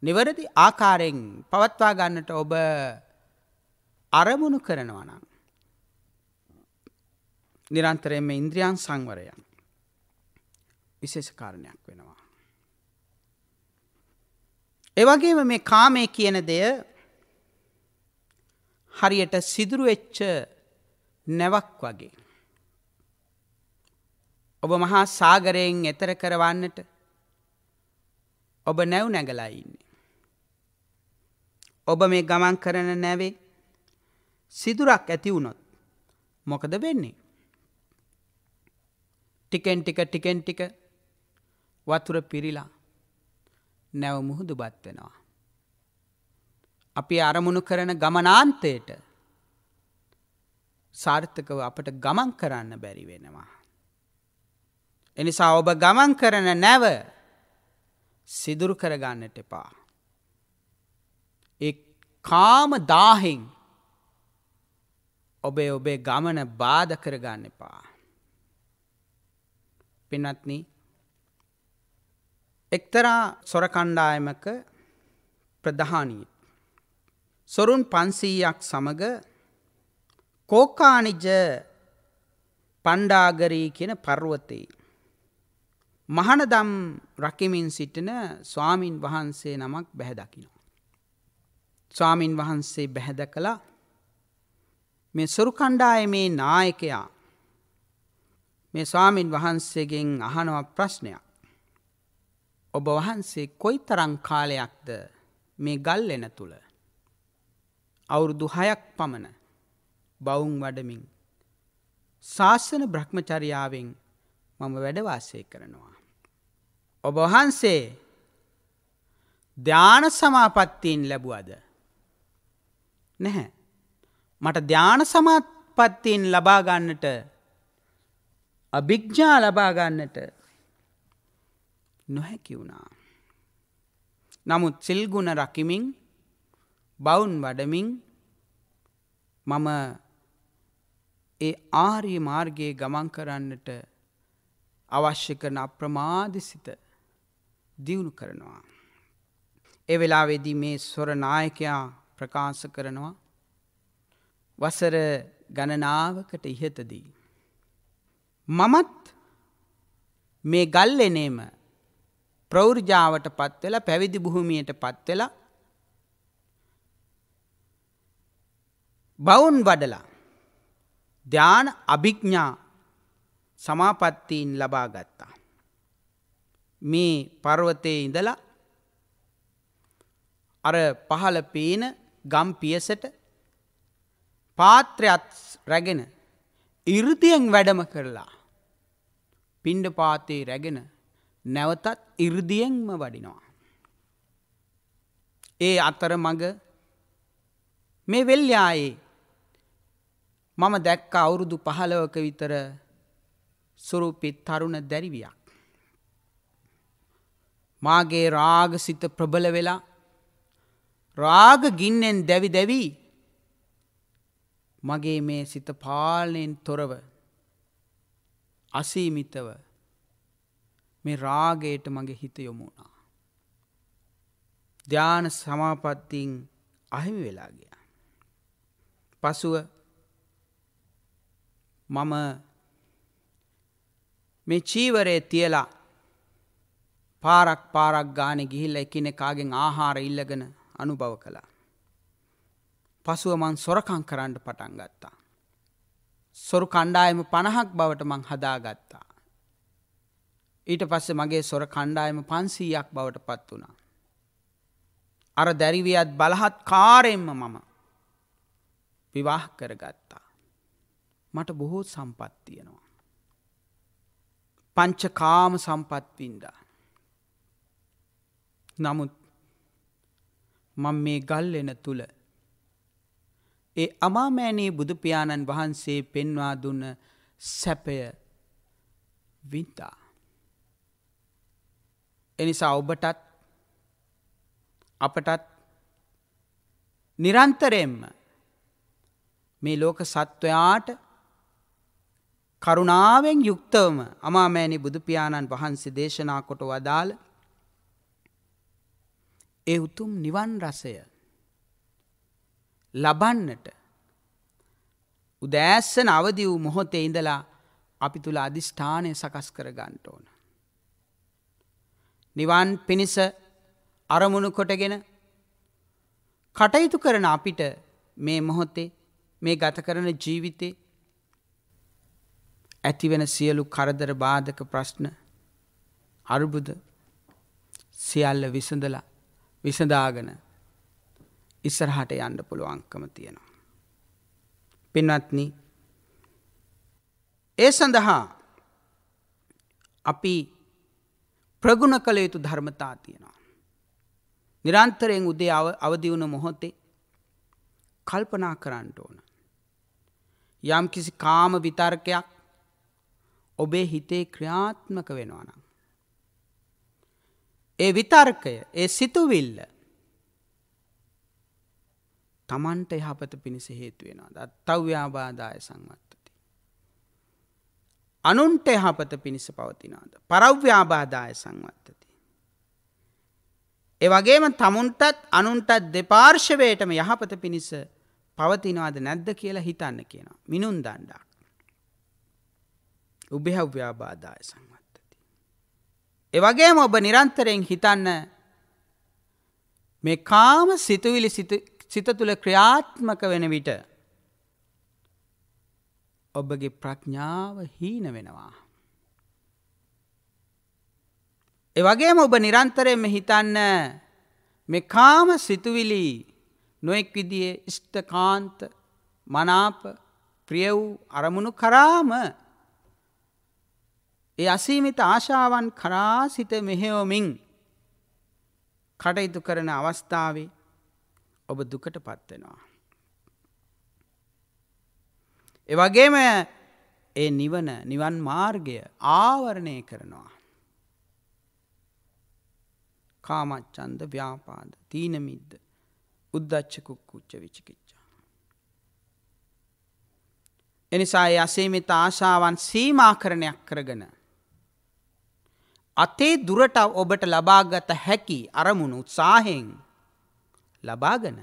නිවැරදි ආකාරයෙන් පවත්වා ගන්නට ඔබ අරමුණු කරනවා නම් නිරන්තරයෙන්ම ඉන්ද්‍රියන් සංවරයන් විශේෂ කාරණයක් වෙනවා. එවගේම මේ කාමය කියන දෙය හරියට සිදුරුවෙච්ච නැවක් වගේ. ඔබ මහා සාගරයෙන් එතර කරවන්නට ඔබ නැව් නැගලා ඉන්නේ. ඔබ මේ ගමන් කරන නැවේ සිදුරක් ඇති වුණොත් මොකද වෙන්නේ. ටිකෙන් ටික ටිකෙන් ටික වතුර පිරිලා නැව මුහුදු බත් වෙනවා. අපි අරමුණු කරන ගමනාන්තයට සාර්ථකව අපට ගමන් කරන්න බැරි වෙනවා. එනිසා ඔබ ගමන් කරන නැව සිදුරු කරගන්නට එපා. ඒ කාම දාහින් ඔබේ ඔබේ ගමන බාධ කරගන්න එපා. පින්වත්නි එක්තරා සොර කණ්ඩායමක ප්‍රධානී සොරුන් 500ක් සමග කෝකානිජ පණ්ඩාගරී කියන පර්වතේ මහනදම් රකිමින් සිටින ස්වාමින් වහන්සේ නමක් බැහැ දකිනවා. ස්වාමින් වහන්සේ බැහැද කළා මේ සොරු කණ්ඩායමේ නායකයා මේ ස්වාමින් වහන්සේගෙන් අහනවා ප්‍රශ්නයක්. ඔබ වහන්සේ කොයි තරං කාලයක්ද මේ ගල් එන තුළ. අවුරුදු හයක් පමණ බවුන් වඩමින් ශාසන බ්‍රහ්මචරියාවෙන් මම වැඩවාසය කරනවා. ඔබ වහන්සේ ධ්‍යාන සමාපත්තීන් ලැබුවද. නැහැ. මට ධ්‍යාන සමාපත්තීන් ලබාගන්නට අභිග්ඥා ලබාගන්නට නොහැකි වුණා. නමුත් සිල්ගුණ රකිමින් බවුන් වඩමින් මම ඒ ආරී මාර්ගයේ ගමන් කරන්නට අවශ්‍ය කරන අප්‍රමාදිසිත දියුණු කරනවා. ඒ වෙලාවේදී මේ ස්වරනායකයා ප්‍රකාශ කරනවා වසර ගණනාවකට ඉහතදී. මමත් මේ ගල් එනේම ප්‍රෞර්ජාවට පත් වෙලා පැවිදි භූමියට පත් වෙලා බවුන් වඩලා ධ්‍යාන අභිඥා සමාපත්තීන් ලබා ගත්තා. මේ පර්වතයේ ඉඳලා අර පහළ පේන ගම් පියසට පාත්‍රයත් රැගෙන ඉර්දියෙන් වැඩම කරලා. පිණ්ඩ පාතේ රැගෙන නැවතත් ඉර්දියෙන්ම වඩිනවා. ඒ අතර මග මේ වෙල්යායේ මම දැක්ක අවුරුදු පහලවක විතර සුරුපිත් තරුණ දැරිවියක්. මාගේ රාගසිත ප්‍රබල වෙලා රාග ගින්නෙන් දැවි දැවී මගේ මේ සිත පාලනයෙන් තොරව අසීමිතව මේ රාගයට මගේ හිත යොමුණා. ධ්‍යාන සමාපත්තින් අහිමි වෙලා ගිය. පසුව මම මේ චීවරය තියලා පාරක් පාරක් ගානෙ ගිහිල්ල එකනෙ කාගෙන් ආහාර ඉල්ලගෙන අනුභව කළා. පසුව මං සොරකං කරන්න පටන් ගත්තා. සොරු කණ්ඩායම පණහක් බවට මං හදාගත්තා. ඊට පස්සේ මගේ සොර කණ්ඩායම පන්සීයක් බවට පත් වුණා. අර දැරිවියත් බලහත් කාරෙන්ම මම විවාහ කරගත්තා. මට බොහෝ සම්පත්තියනවා. පංචකාම සම්පත්වින්දා. නමුත් මං මේ ගල් එන තුළ ඒ අමාමෑණී බුදුපියාණන් වහන්සේ පෙන්වා දුන්න සැපය විතා. එනිසා ඔබටත් අපටත් නිරන්තරයෙන්ම මේ ලෝක සත්වයාට කරුණාවෙන් යුක්තවම අමාමෑණි බුදුපියාණන් වහන්සේ දේශනා කොට වදාළ ඒ උතුම් නිවන් රසය ලබන්නට උදෑස්සන අවදි වූ මොහොතේ ඉඳලා අපි තුළ අධිෂ්ඨානය සකස් කර ගන්නට ඕන. නිවන් පිණිස අරමුණු කොටගෙන කටයුතු කරන අපිට මේ මොහොතේ මේ ගත කරන ජීවිතේ ඇතිවෙන සියලු කරදර බාධක ප්‍රශ්න අරුබුද සියල්ල විසඳලා විසඳාගෙන ඉස්සරහට යන්න පුළුවන්කම තියෙනවා. පින්වත්නි ඒ සඳහා අපි ප්‍රගුණ කළ යුතු ධර්මතා තියෙනවා. නිරන්තරයෙන් උදේ අවදි වුණ මොහොතේ කල්පනා කරන්න ඕන. යම් කිසි කාම විතර්කයක් ඔබේ හිතේ ක්‍රියාත්මක වෙනවා නම්. ඒ විතර්කය ඒ සිතුවිල්ල තමන්ට යහපත පිණිස හේතුවෙනවා දත්තව්‍යාබාදාය සංවත්තති. අනුන්ට යහපත පිණිස පවතිනාද. පරව්‍යාබාදාය සංවත්තති. එවගේම තමුන්ටත් අනුන්ටත් දෙපාර්ශවයටම යහපත පිණිස පවතිනවාද නැද්ද කියලා හිතන්න කියනවා. මිනුන් දණ්ඩා. උබෙහව්‍යාබාදාය සංවත්තති. එවගේම ඔබ නිරන්තරයෙන් හිතන්න මේ කාම සිතුවිලි සිත තුළ ක්‍රියාත්මක වෙන විට ඔබගේ ප්‍රඥාව හීන වෙනවා. එවගේම ඔබ නිරන්තරයෙන්ම හිතන්න මේ කාම සිතුවිලි නොෙක් විදියේ ඉෂ්ඨකාන්ත මනාප ප්‍රිය වූ අරමුණු කරාම ඒ අසීමිත ආශාවන් කරා සිත මෙහෙවමින් කටයුතු කරන අවස්ථාවේ ඔබ දුකටපත් වෙනවා. ඒ වගේම ඒ නිවන නිවන් මාර්ගය ආවරණය කරනවා. කාමච්ඡන්ද ව්‍යාපාද තීනමිද්ද උද්දච්ච කුක්කුච්ච විචිකිච්ඡා. එනිසා ඒ අසීමිත ආශාවන් සීමාකරණයක් කරගෙන අතේ දුරට ඔබට ලබාගත හැකි අරමුණු උත්සාහයෙන් ලබාගෙන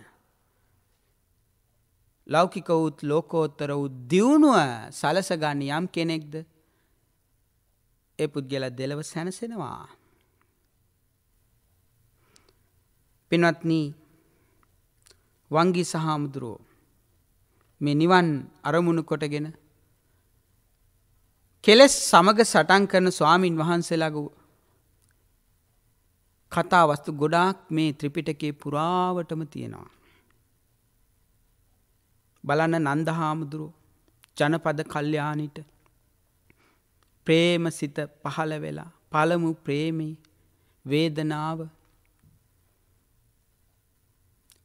ලෞකික වූත් ලෝකෝත්තර වූ දියුණුව සලසගන්න යම් කෙනෙක්ද ඒ පුද්ගල දෙලව සැනසෙනවා. පින්වත්නී වංගි සහාමුදුරුවෝ මේ නිවන් අරමුණු කොටගෙන කෙලෙස් සමග සටන් කරන ස්වාමීන් වහන්සේලාගූ කතා වස්තු ගොඩාක් මේ ත්‍රිපිටකේ පුරාවටම තියෙනවා. බලන්න නන්ද හාමුදුරුව ජනපද කල්්‍යයානිට ප්‍රේම සිත පහළ වෙලා පළමු ප්‍රේමී වේදනාව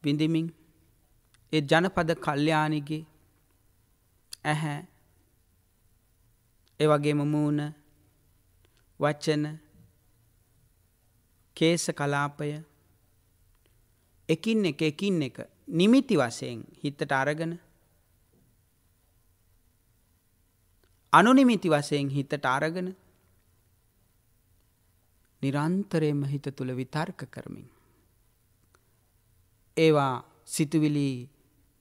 විඳමින් ඒ ජනපද කල්්‍යයානිගේ ඇහැ එවගේම මූුණ වච්චන කේස කලාපය එකින් එක එකින් එක නිමිති වසයෙන් හිතට අරගෙන අනුනිමිති වසයෙන් හිතට අරගෙන නිරන්තරයම හිත තුළ විතර්ක කරමින්. ඒවා සිතුවිලි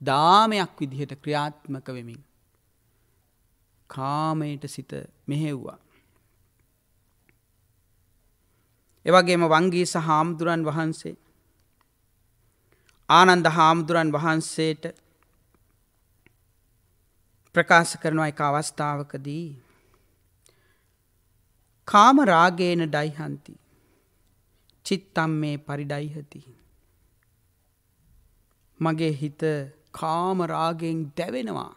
දාමයක් විදිහට ක්‍රියාත්මක වෙමින් කාමයට සිත මෙහෙව්වා. එවගේම වංගී සහ හාමුදුරන් වහන්සේ ආනන්ද හාමුදුරන් වහන්සේට ප්‍රකාශ කරනවා එක අවස්ථාවකදී කාම රාගේන ඩයිහන්ති චිත්තම් මේ පරිඩයිහති මගේ හිත කාම රාගෙන් දැවෙනවා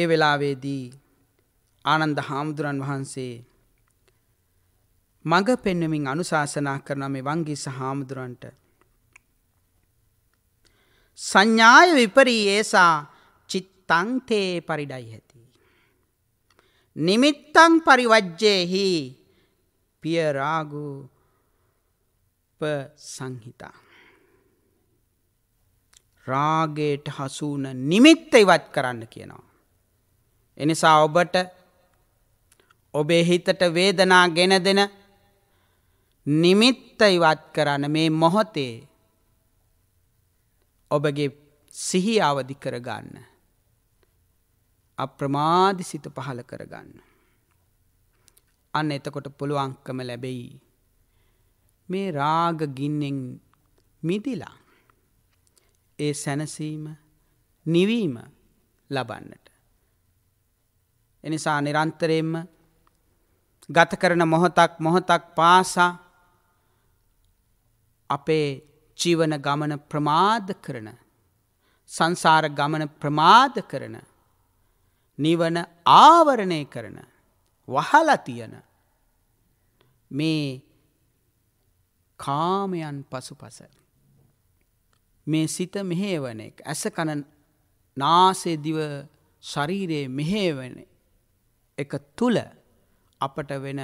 ඒ වෙලාවේදී ආනන්ද හාමුදුරන් වහන්සේ මඟ පෙන්වමින් අනුශාසනා කරන මේ වංගිස හාමුදුරන්ට සංඥාය විපරීයේසා චිත්තං තේ පරිඩයි ඇති නිමිත්තං පරිවජ්ජේහි පිය රාගු සංහිතා රාගයට හසු වුණ නිමිත්ත ඉවත් කරන්න කියනවා එනිසා ඔබට ඔබේ හිතට වේදනා ගෙන දෙන නිමිත්ත ඉවත් කරන්න මේ මොහොතේ ඔබගේ සිහි අවදි කරගන්න. අප්‍රමාදි සිත පහළ කරගන්න. අන්න එතකොට පුළුවන්කම ලැබෙයි. මේ රාග ගින්නෙන් මිදිලා. ඒ සැනසීම නිවීම ලබන්නට. එනිසා නිරන්තරයෙන්ම ගත කරන මොහොතක් මොහොතක් පාසා අපේ ජීවන ගමන ප්‍රමාද කරන සංසාර ගමන ප්‍රමාද කරන නිවන ආවරණය කරන වහලතියන මේ කාමයන් පසු පස. මේ සිත මෙහේවනෙක් ඇස කණ නාසේදිව ශරීරයේ මෙහේවන එක තුළ අපට වෙන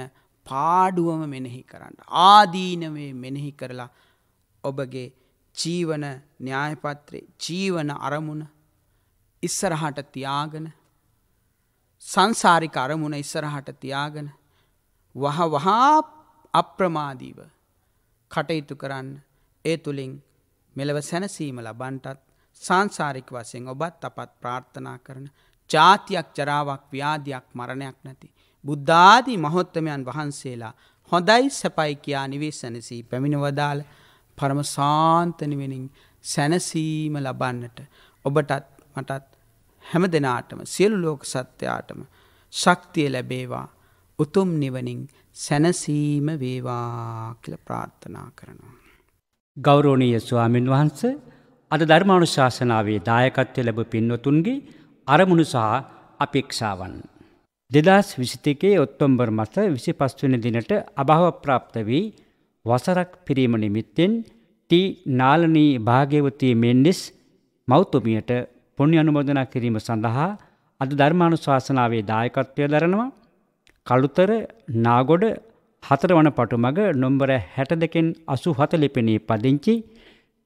පාඩුවම මෙනෙහි කරන්න. ආදීනවේ මෙනෙහි කරලා ඔබගේ ජීවන න්‍යායපත්‍රේ ජීවන අරමුණ ඉස්සරහට තියාගෙන සංසාරික අරමුණ ඉස්සරහට තියාගෙන වහ වහා අප්‍රමාදීව කටයුතු කරන්න ඒ තුළින් මෙලව සැනසීම ලබන්ටත් සංසාරික වසයෙන් ඔබත් අපත් ප්‍රාර්ථනා කරන ජාතියක් ජරාවක් ව්‍යාධයක් මරණයක් නැති බුද්ධාදී මහොත්තමයන් වහන්සේලා හොඳයි සැපයි කියා නිවේසනසී පැමිණවදාල පරම සාන්තනිවෙනින් සැනසීම ලබන්නට ඔබටත් මටත් හැම දෙනාටම සියලු ලෝක සත්‍යයාටම ශක්තිය ලැබේවා උතුම් නිවනින් සැනසීම වේවා කියල ප්‍රාර්ථනා කරනවා. ගෞරෝණීය ස්වාමින් වහන්ස අද ධර්මාණු ශාසනාවේ දායකත්වය ලැබ පින්නොතුන්ගේ අරමුණු සහ අපේක්ෂාවන්. දෙදස් විසිතකේ ඔත්තොම්බර් මස විසි පස්වන දිනට අභාව ප්‍රාප්ත වී වසරක් පිරීම නිමිත්තෙන් ටී නාලනී භාග්‍යවතී මෙන්ඩිස් මෞතුමියට පොුණි අනුමෝදනා කිරීම සඳහා අද ධර්මාණු ශවාසනාවේ දායකත්වය දරනවා කළුතර නාගොඩ හතර වන පටුමග නොම්බර හැට දෙකෙන් අසු හත ලිපෙනී පදිංචි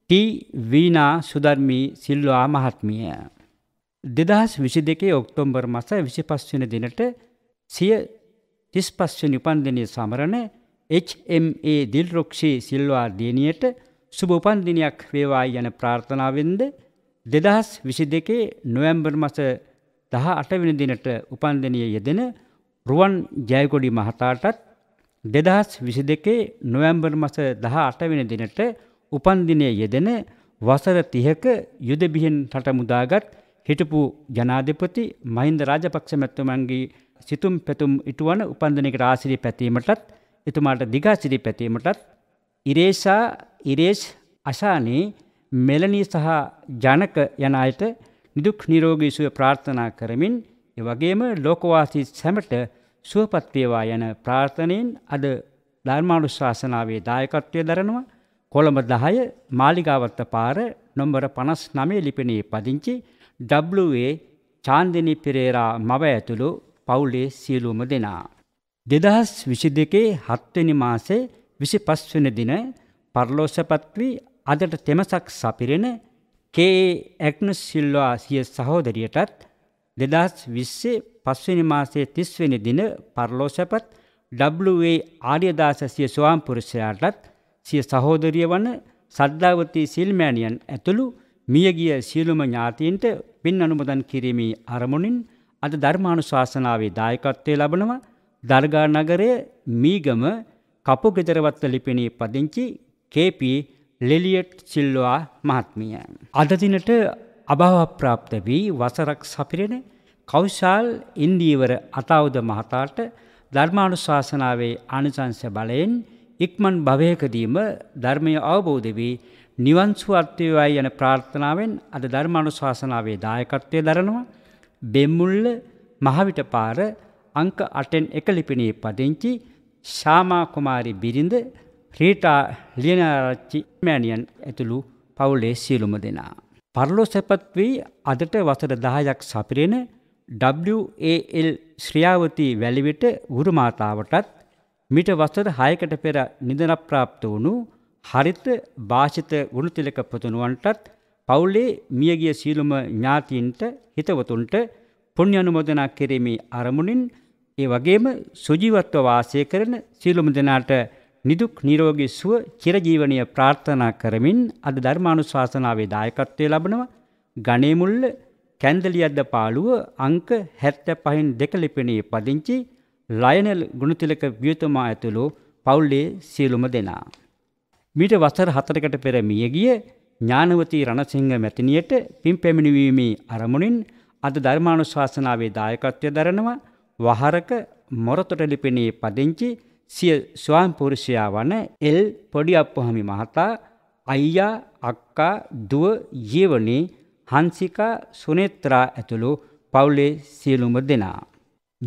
ටී වීනා සුධර්මී සිල්වා මහත්මිය. දෙදහස් විසි දෙකේ ඔක්තෝම්බර් මස විසි පස්වන දිනට සිය තිස් පස්වන උපන්දිනය සමරණ HMA දිල්රොක්ෂී සිල්වා දිනියට සුභ උපන්දිනයක් වේවා යන ප්‍රාර්ථනාවෙන්ද දෙදහස් විසි දෙකේ නොවැම්බර් මස දහ අටවෙන දිනට උපන්දිනය යෙදෙන රුවන් ජයකොඩි මහතාටත් දෙදහස් විසි දෙකේ නොවැම්බර් මස දහ අටවෙන දිනට උපන්දිනය යෙදෙන වසර තිහක යුද බිහින් රට මුදාගත් හිටපු ජනාධිපති මහින්ද රාජපක්ෂ මැතිතුමන්ගේ සිතුම් පැතුම් ඉටුවන උපන්දනයකට ආසිරි පැතීමටත් එතුමාට දිගාසිරි පැතීමටත් ඉරේෂා ඉරේෂ් අශානී මෙලනී සහ ජනක යන අයට නිදුක් නිරෝගී සුව ප්‍රාර්ථනා කරමින් ඒ වගේම ලෝකවාසී සැමට සුවපත් වේවා යන ප්‍රාර්ථනෙන් අද ධර්මානුශාසනාවේ දායකත්වයේ දරනවා කොළඹ 10 මාලිගාවත්ත පාර නොම්බර 59 ලිපිණේ පදිංචි ඩබ්ලුවේ චාන්දිනි පෙරේරා මව ඇතුළු පවුලේ සියලුම දෙනා. දෙදහස් විසි දෙකේ හත්වනි මාසේ විසි පස්වන දින පරලෝසපත් වී අදට තෙමසක් සපිරෙන කේ ඇක්නු සිල්වා සිය සහෝදරියටත් දෙදස් විස්සේ පස්වනි මාසේ තිස්වෙනි දින පරලෝසපත් ඩබ්ලුවේ ආඩියදාස සිය ස්වාම්පුරුෂයාටත් සිය සහෝදරිය වන සද්ධාවතී සිල්මෑණියන් ඇතුළු මියගිය සියලුම ඥාතීන්ට පින් අනුමෝදන් කිරීමේ අරමුණින් අද ධර්මානුශාසනාවේ දායකත්වයේ ලබනවා දර්ගා නගරයේ මීගම කපුගෙදරවත්ත ලිපිණී පදිංචි කේපී ලෙලියට් සිල්වා මහත්මිය. අද දිනට අභාවප්‍රාප්ත වී වසරක් සපිරෙන කෞශාල් ඉන්දීවර අතවුද මහතාට ධර්මානුශාසනාවේ ආනිසංශ බලයෙන් ඉක්මන් භවයකදීම ධර්මය අවබෝධ වී නිවන්සු අර්ථයයි යන ප්‍රාර්ථනාවෙන් අද ධර්මාණු ශවාසනාවේ දායකත්වය දරනවා බෙම්මුල්ල මහවිට පාර අංක අටෙන් එක ලිපිණී පදිංචි ශාමා කුමාරි බිරිඳ රීටා ලියනාරච්චි මෑණියන් ඇතුළු පවුලේ සියලුම දෙනා. පරලොසැපත් වී අදට වසර දහයක් සපිරෙන WAL ශ්‍රියාවතී වැලිවිට ගුරුමාතාවටත් මිට වසර හයකට පෙර නිදනප්‍රාප්ත වුණු හරිත භාෂිත ගුණතිලක පුතුණුවන්ටත් පවුලේ මියගිය සීලුම ඥාතීන්ට හිතවතුන්ට පුණ්‍ය අනුමෝදනා කිරීමේ අරමුණින් ඒ වගේම සුජීවත්ව වාසය කරන සීලුම දෙනාට නිදුක් නිරෝගී සුව චිරජීවනය ප්‍රාර්ථනා කරමින් අද ධර්මානුශාසනාවේ දායකත්වයේ ලබනවා ගණේමුල්ල කැන්දලියද්ද පාළුව අංක 75න් දෙක ලිපිණේ පදිංචි ලයනල් ගුණතිලක වියතුමා ඇතුළු පවුලේ සීලුම දෙනා මීට වසර හතරකට පෙර මියගිය ඥානවතී රණසිංහ මැතිනියට පින් පැමිණවීමේ අරමුණින් අද ධර්මානුශාසනාවේ දායකත්වය දරනවා වහරක මොරතොට ලිපිණේ පදිංචි සිය ස්වාම්පුරුෂයා වන එල් පොඩිඅප්පුහමි මහතා අයියා අක්කා දුව ජීවනී හංසිකා සුනේත්‍රා ඇතුළු පවුලේ සියලුම දෙනා.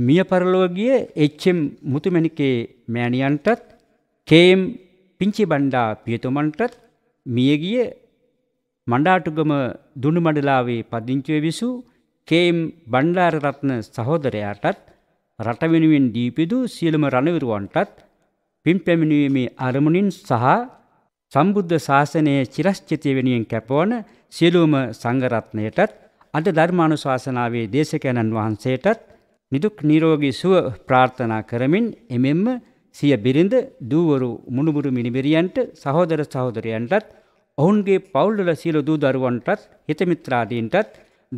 මිය පරලෝගිය එච්චම් මුතුමැණිකේ මෑණියන්ටත් කේම් පිංචි බණ්ඩා පියතුමන්ටත් මියගිය මණ්ඩාටුගම දුණු මඩලාවේ පදිංචිව විසු කේම් බණ්ඩාරරත්න සහෝදරයාටත් රට වෙනුවෙන් දීපිදු සියලුම රණවිරුවන්ටත් පින් පැමිණීමේ අරමුණින් සහ සම්බුද්ධ ශාසනයේ චිරස්චිතය වෙනුවෙන් කැපවන සියලුම සංඝරත්නයටත් අද ධර්මානුශාසනාවේ දේශකයන්න් වහන්සේටත් නිදුක් නිරෝගී සුව ප්‍රාර්ථනා කරමින් එමෙම්ම සිය බිරිඳ දූවරු මුණුමුරු මිනිමෙරියන්ට සහෝදර සහෝදරයන්ටත් ඔවුන්ගේ පවුල්වල සියලු දූ දරුවන්ටත් හිතමිත්‍රාදීන්ටත්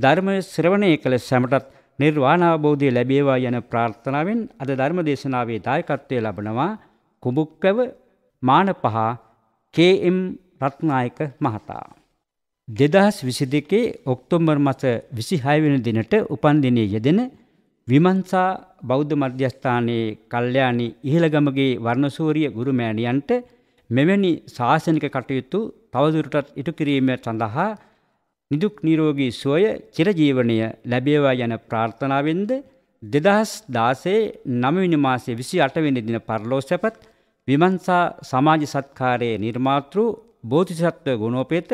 ධර්මය ශ්‍රවණය කළ සැමටත් නිර්වාණාවබෝධය ලැබේවා යන ප්‍රාර්ථනාවෙන් අද ධර්ම දේශනාවේ දායකත්වය ලබනවා කුඹුක්කව මානපහ කේ.එම්. රත්නායක මහතා. දෙදහස් විසි දෙකේ ඔක්තෝම්බර් මස විසිහයවෙන දිනට උපන්දිනය යෙදෙන විමංසා බෞද්ධ මධ්‍යස්ථානයේ කල්යාණී ඉහළගමගේ වර්ණසූරිය ගුරුමෑණියන්ට මෙවැනි ශාසනික කටයුතු තවදුරටත් ඉටු කිරීම සඳහා නිදුක් නිරෝගී සුවය චිරජීවනය ලැබේවා යන ප්‍රාර්ථනාවෙන්ද 2016 9වෙනි මාසයේ 28 වෙනි දින පරලෝසැපත් විමංශා සමාජ සත්කාරයේ නිර්මාතෘ බෝධිසත්ව ගුණෝපේත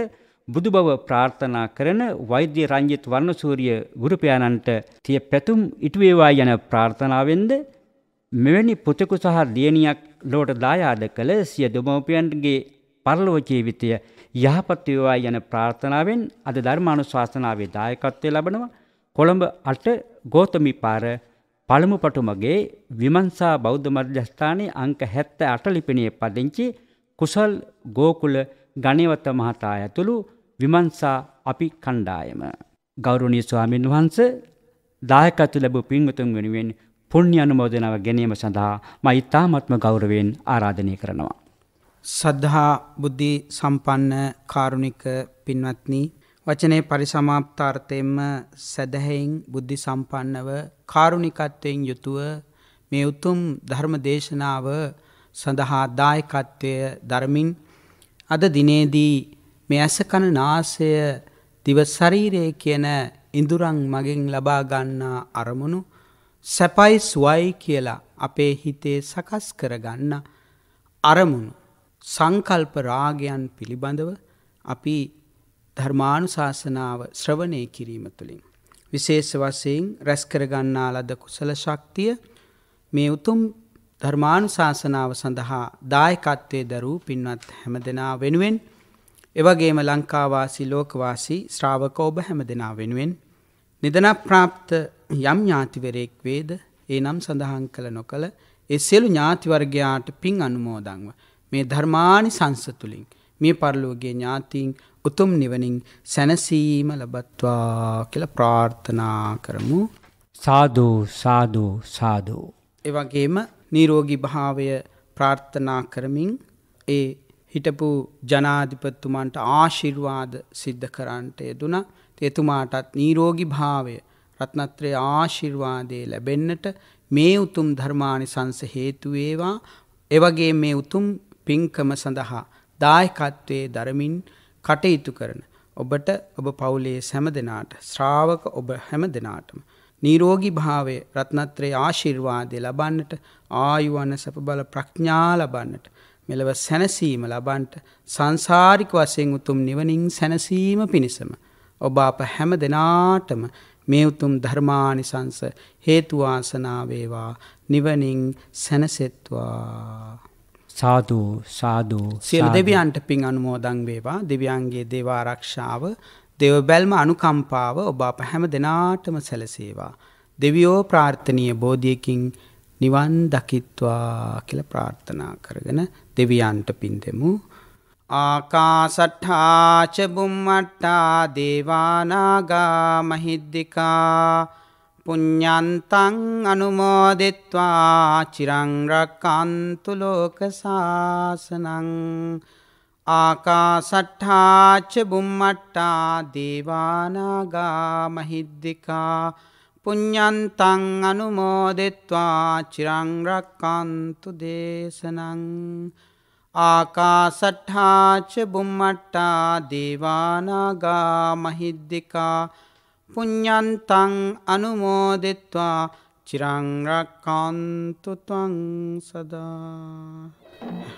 බුදු බව ප්‍රාර්ථනා කරන වෛද්‍ය රංජිත් වර්ණසූරිය ගුරුපයාණන්ට තිය පැතුම් ඉටුවේවා යන ප්‍රාර්ථනාවෙන්ද මෙවැනි පුතෙකු සහ දියණියක් ලොවට දායාද කළ සිය දෙමව්පියන්ගේ පරලොව ජීවිතය යහපත් වේවා යන ප්‍රාර්ථනාවෙන් අද ධර්මානුශාසනාවේ දායකත්වය ලබනවා කොළඹ 8 ගෝතමී පාර පළමු පටුමගේ විමංශා බෞද්ධ මධ්‍යස්ථානයේ අංක 78 ලිපිණියේ පදිංචි කුසල් ගෝකුල ගණේවත මහතා ඇතුළු විමංසා අපි කණ්ඩායම. ගෞරවනීය ස්වාමීන් වහන්ස දායකත්ව ලැබූ පින්වතුන් වෙනුවෙන් පුණ්‍ය අනුමෝදනාව ගැනීම සඳහා මා ඉතාමත්ම ගෞරවයෙන් ආරාධනය කරනවා. සද්ධා බුද්ධි සම්පන්න කාරුණික පින්වත්නි වචනේ පරිසමාප්තාර්ථයෙන්ම සදහැයින් බුද්ධි සම්පන්නව කාරුණිකත්වයෙන් යුතුව මේ උතුම් ධර්ම දේශනාව සඳහා දායකත්වය ධර්මින් අද දිනේදී මේ ඇස කන නාසය දිව ශරීරය කියන ඉඳුරන් මගෙන් ලබා ගන්නා අරමුණු සැපයි සුවයි කියලා අපේ හිතේ සකස් කරගන්න අරමුණු සංකල්ප රාගයන් පිළිබඳව අපි ධර්මානුශාසනාව ශ්‍රවණය කිරීම තුළින් විශේෂ වශයෙන් රැස් කරගන්නා ලද කුසල ශක්තිය මේ උතුම් ධර්මානුශාසනාව සඳහා දායකත්වයේ දරූ පින්වත් හැමදෙනා වෙනුවෙන් එවගේම ලංකාවාසි ලෝකවාසි ශ්‍රාවක ඔබ හැම දෙනා වෙනුවෙන් නිදනප්‍රාප්ත යම් ඥාතිවරයෙක් වේද ඒ නම් සඳහන් කළ නොකළ ඒ සියලු ඥාතිවර්ගයාට පින් අනුමෝදන්ව මේ ධර්මානි සංස තුලින් මේ පරලෝකයේ ඥාතීන් උතුම් නිවනින් සැනසීම ලබත්වා කියලා ප්‍රාර්ථනා කරමු සාදු සාදු සාදු එවගේම නිරෝගී භාවය ප්‍රාර්ථනා කරමින් ඒ හිටපු ජනාධිපත්තුමන්ට ආශිර්වාද සිද්ධ කරන්නට යදුන එතුමාටත් නීරෝගි භාවය රත්නත්‍රයේ ආශිර්වාදය ලැබෙන්නට මේ උතුම් ධර්මානි සංස හේතුවේවා එවගේ මේ උතුම් පින්කම සඳහා දායකත්වයේ දරමින් කටයුතු කරන ඔබට ඔබ පවුලේ සැම දෙනාට ශ්‍රාවක ඔබ හැම දෙනාටම නීරෝගී භාවය රත්නත්‍රයේ ආශිර්වාදය ලබන්නට ආයුවන සැප බල ප්‍රඥා ලබන්නට මෙලව සැනසීම ලබන්ට සංසාරික වශයෙන් උතුම් නිවනින් සැනසීම පිණිසම ඔබ අප හැම දෙනාටම මේ උතුම් ධර්මානිසංස හේතු වාසනා වේවා නිවනින් සැනසෙත්වා සාදු සාදු සියලු දෙවියන්ට පින් අනුමෝදන් වේවා දෙවියන්ගේ දේව ආරක්ෂාව දේව බැල්ම අනුකම්පාව ඔබ අප හැම දෙනාටම සැලසේවා දෙවියෝ ප්‍රාර්ථනීය බෝධියකින් නිවන් දකිත්වා කියලා ප්‍රාර්ථනා කරගෙන දෙවියන්ට පින් දෙමු. ආකාසට්ඨාච බුම්මට්ටා දේවානාගා මහිද්దికා පුඤ්ඤන්තං අනුමෝදිත්වා චිරං රක්칸තු ලෝක සාසනං ආකාසට්ඨාච බුම්මට්ටා දේවානාගා මහිද්దికා පුඤ්ඤන්තං අනුමෝදෙත්වා චිරං රක්칸තු දේශනං ආකාසට්ඨා ච බුම්මට්ටා දේවානාගා මහිද්దికා පුඤ්ඤන්තං අනුමෝදෙත්වා චිරං රක්칸තු ත්වං සදා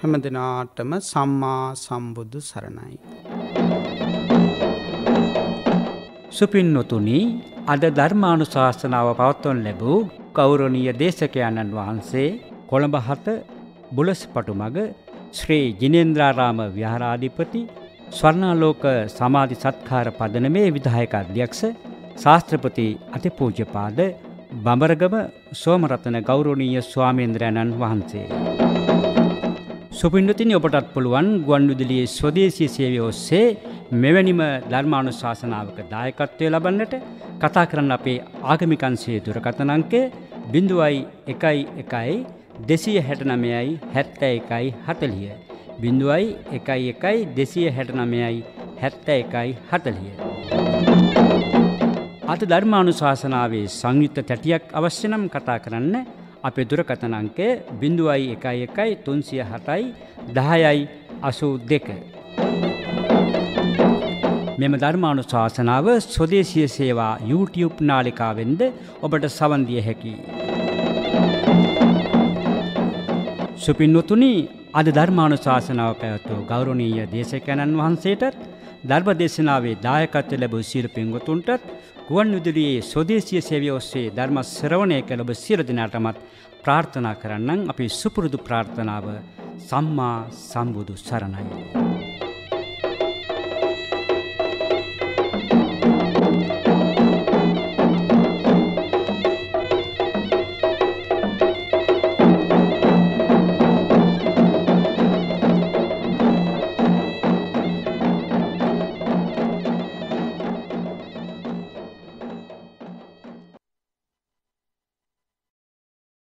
හැමදිනාටම සම්මා සම්බුදු සරණයි සුපින්නොතුනි අද ධර්මානුශාසනාව පවත්වන ලැබූ ගෞරවනීය දේශකයන්න් වහන්සේ කොළඹ හත බුලස්පටු මග ශ්‍රී ජිනේන්ද්‍රාරාම විහාරාධිපති ස්වර්ණාලෝක සමාධි සත්කාර පදනමේ විධායක අධ්‍යක්ෂ ශාස්ත්‍රපති අතිපූජ්‍යපාද බඹරගම සෝමරතන ගෞරවනීය ස්වාමීන්ද්‍රයන්න් වහන්සේ. සුපින්නතිනි ඔබටත් පුළුවන් ගුවන්විදුලියේ ස්වදේශීය සේවය ඔස්සේ මෙවැනිම ධර්මානු ශාසනාවක දායකත්වය ලබන්නට කතා කරන්න අපේ ආගමිකන්සේ දුරකතනංකය බිඳුවයි එකයි එකයි දෙසිය හැටනමයයි හැත්ත එකයි හතලිය. බිඳුවයි එකයි එකයි දෙසිය හැටනමයයි හැත්ත එකයි හතලිය. අත ධර්මානු ශාසනාවේ සංයුත්ත තැටියක් අවශ්‍යනම් කතා කරන්න අපේ දුරකතනංකය බිඳුවයි එකයි එකයි තුන්සිය හතයි දහයයි අසූ දෙක. මෙම ධර්මාණු ශාසනාව ස්වදේශය සේවා YouTube නාලිකාවෙන්ද ඔබට සවන්දිය හැකි. සුපින්නොතුනි අද ධර්මාණු ශාසනාව පැවැත්වූ ගෞරවනීය දේශකයණන් වහන්සේටත් ධර්ම දේශනාවේ දායකත්වය ලැබූ සියලු පින්වතුන්ටත් ගුවන් විදුලියේ ස්වදේශීය සේවය ඔස්සේ ධර්ම ශ්‍රවණය කළ ඔබ සියලු දෙනාටමත් ප්‍රාර්ථනා කරන්නම් අපි සුපුරුදු ප්‍රාර්ථනාව සම්මා සම්බුදු සරණයි.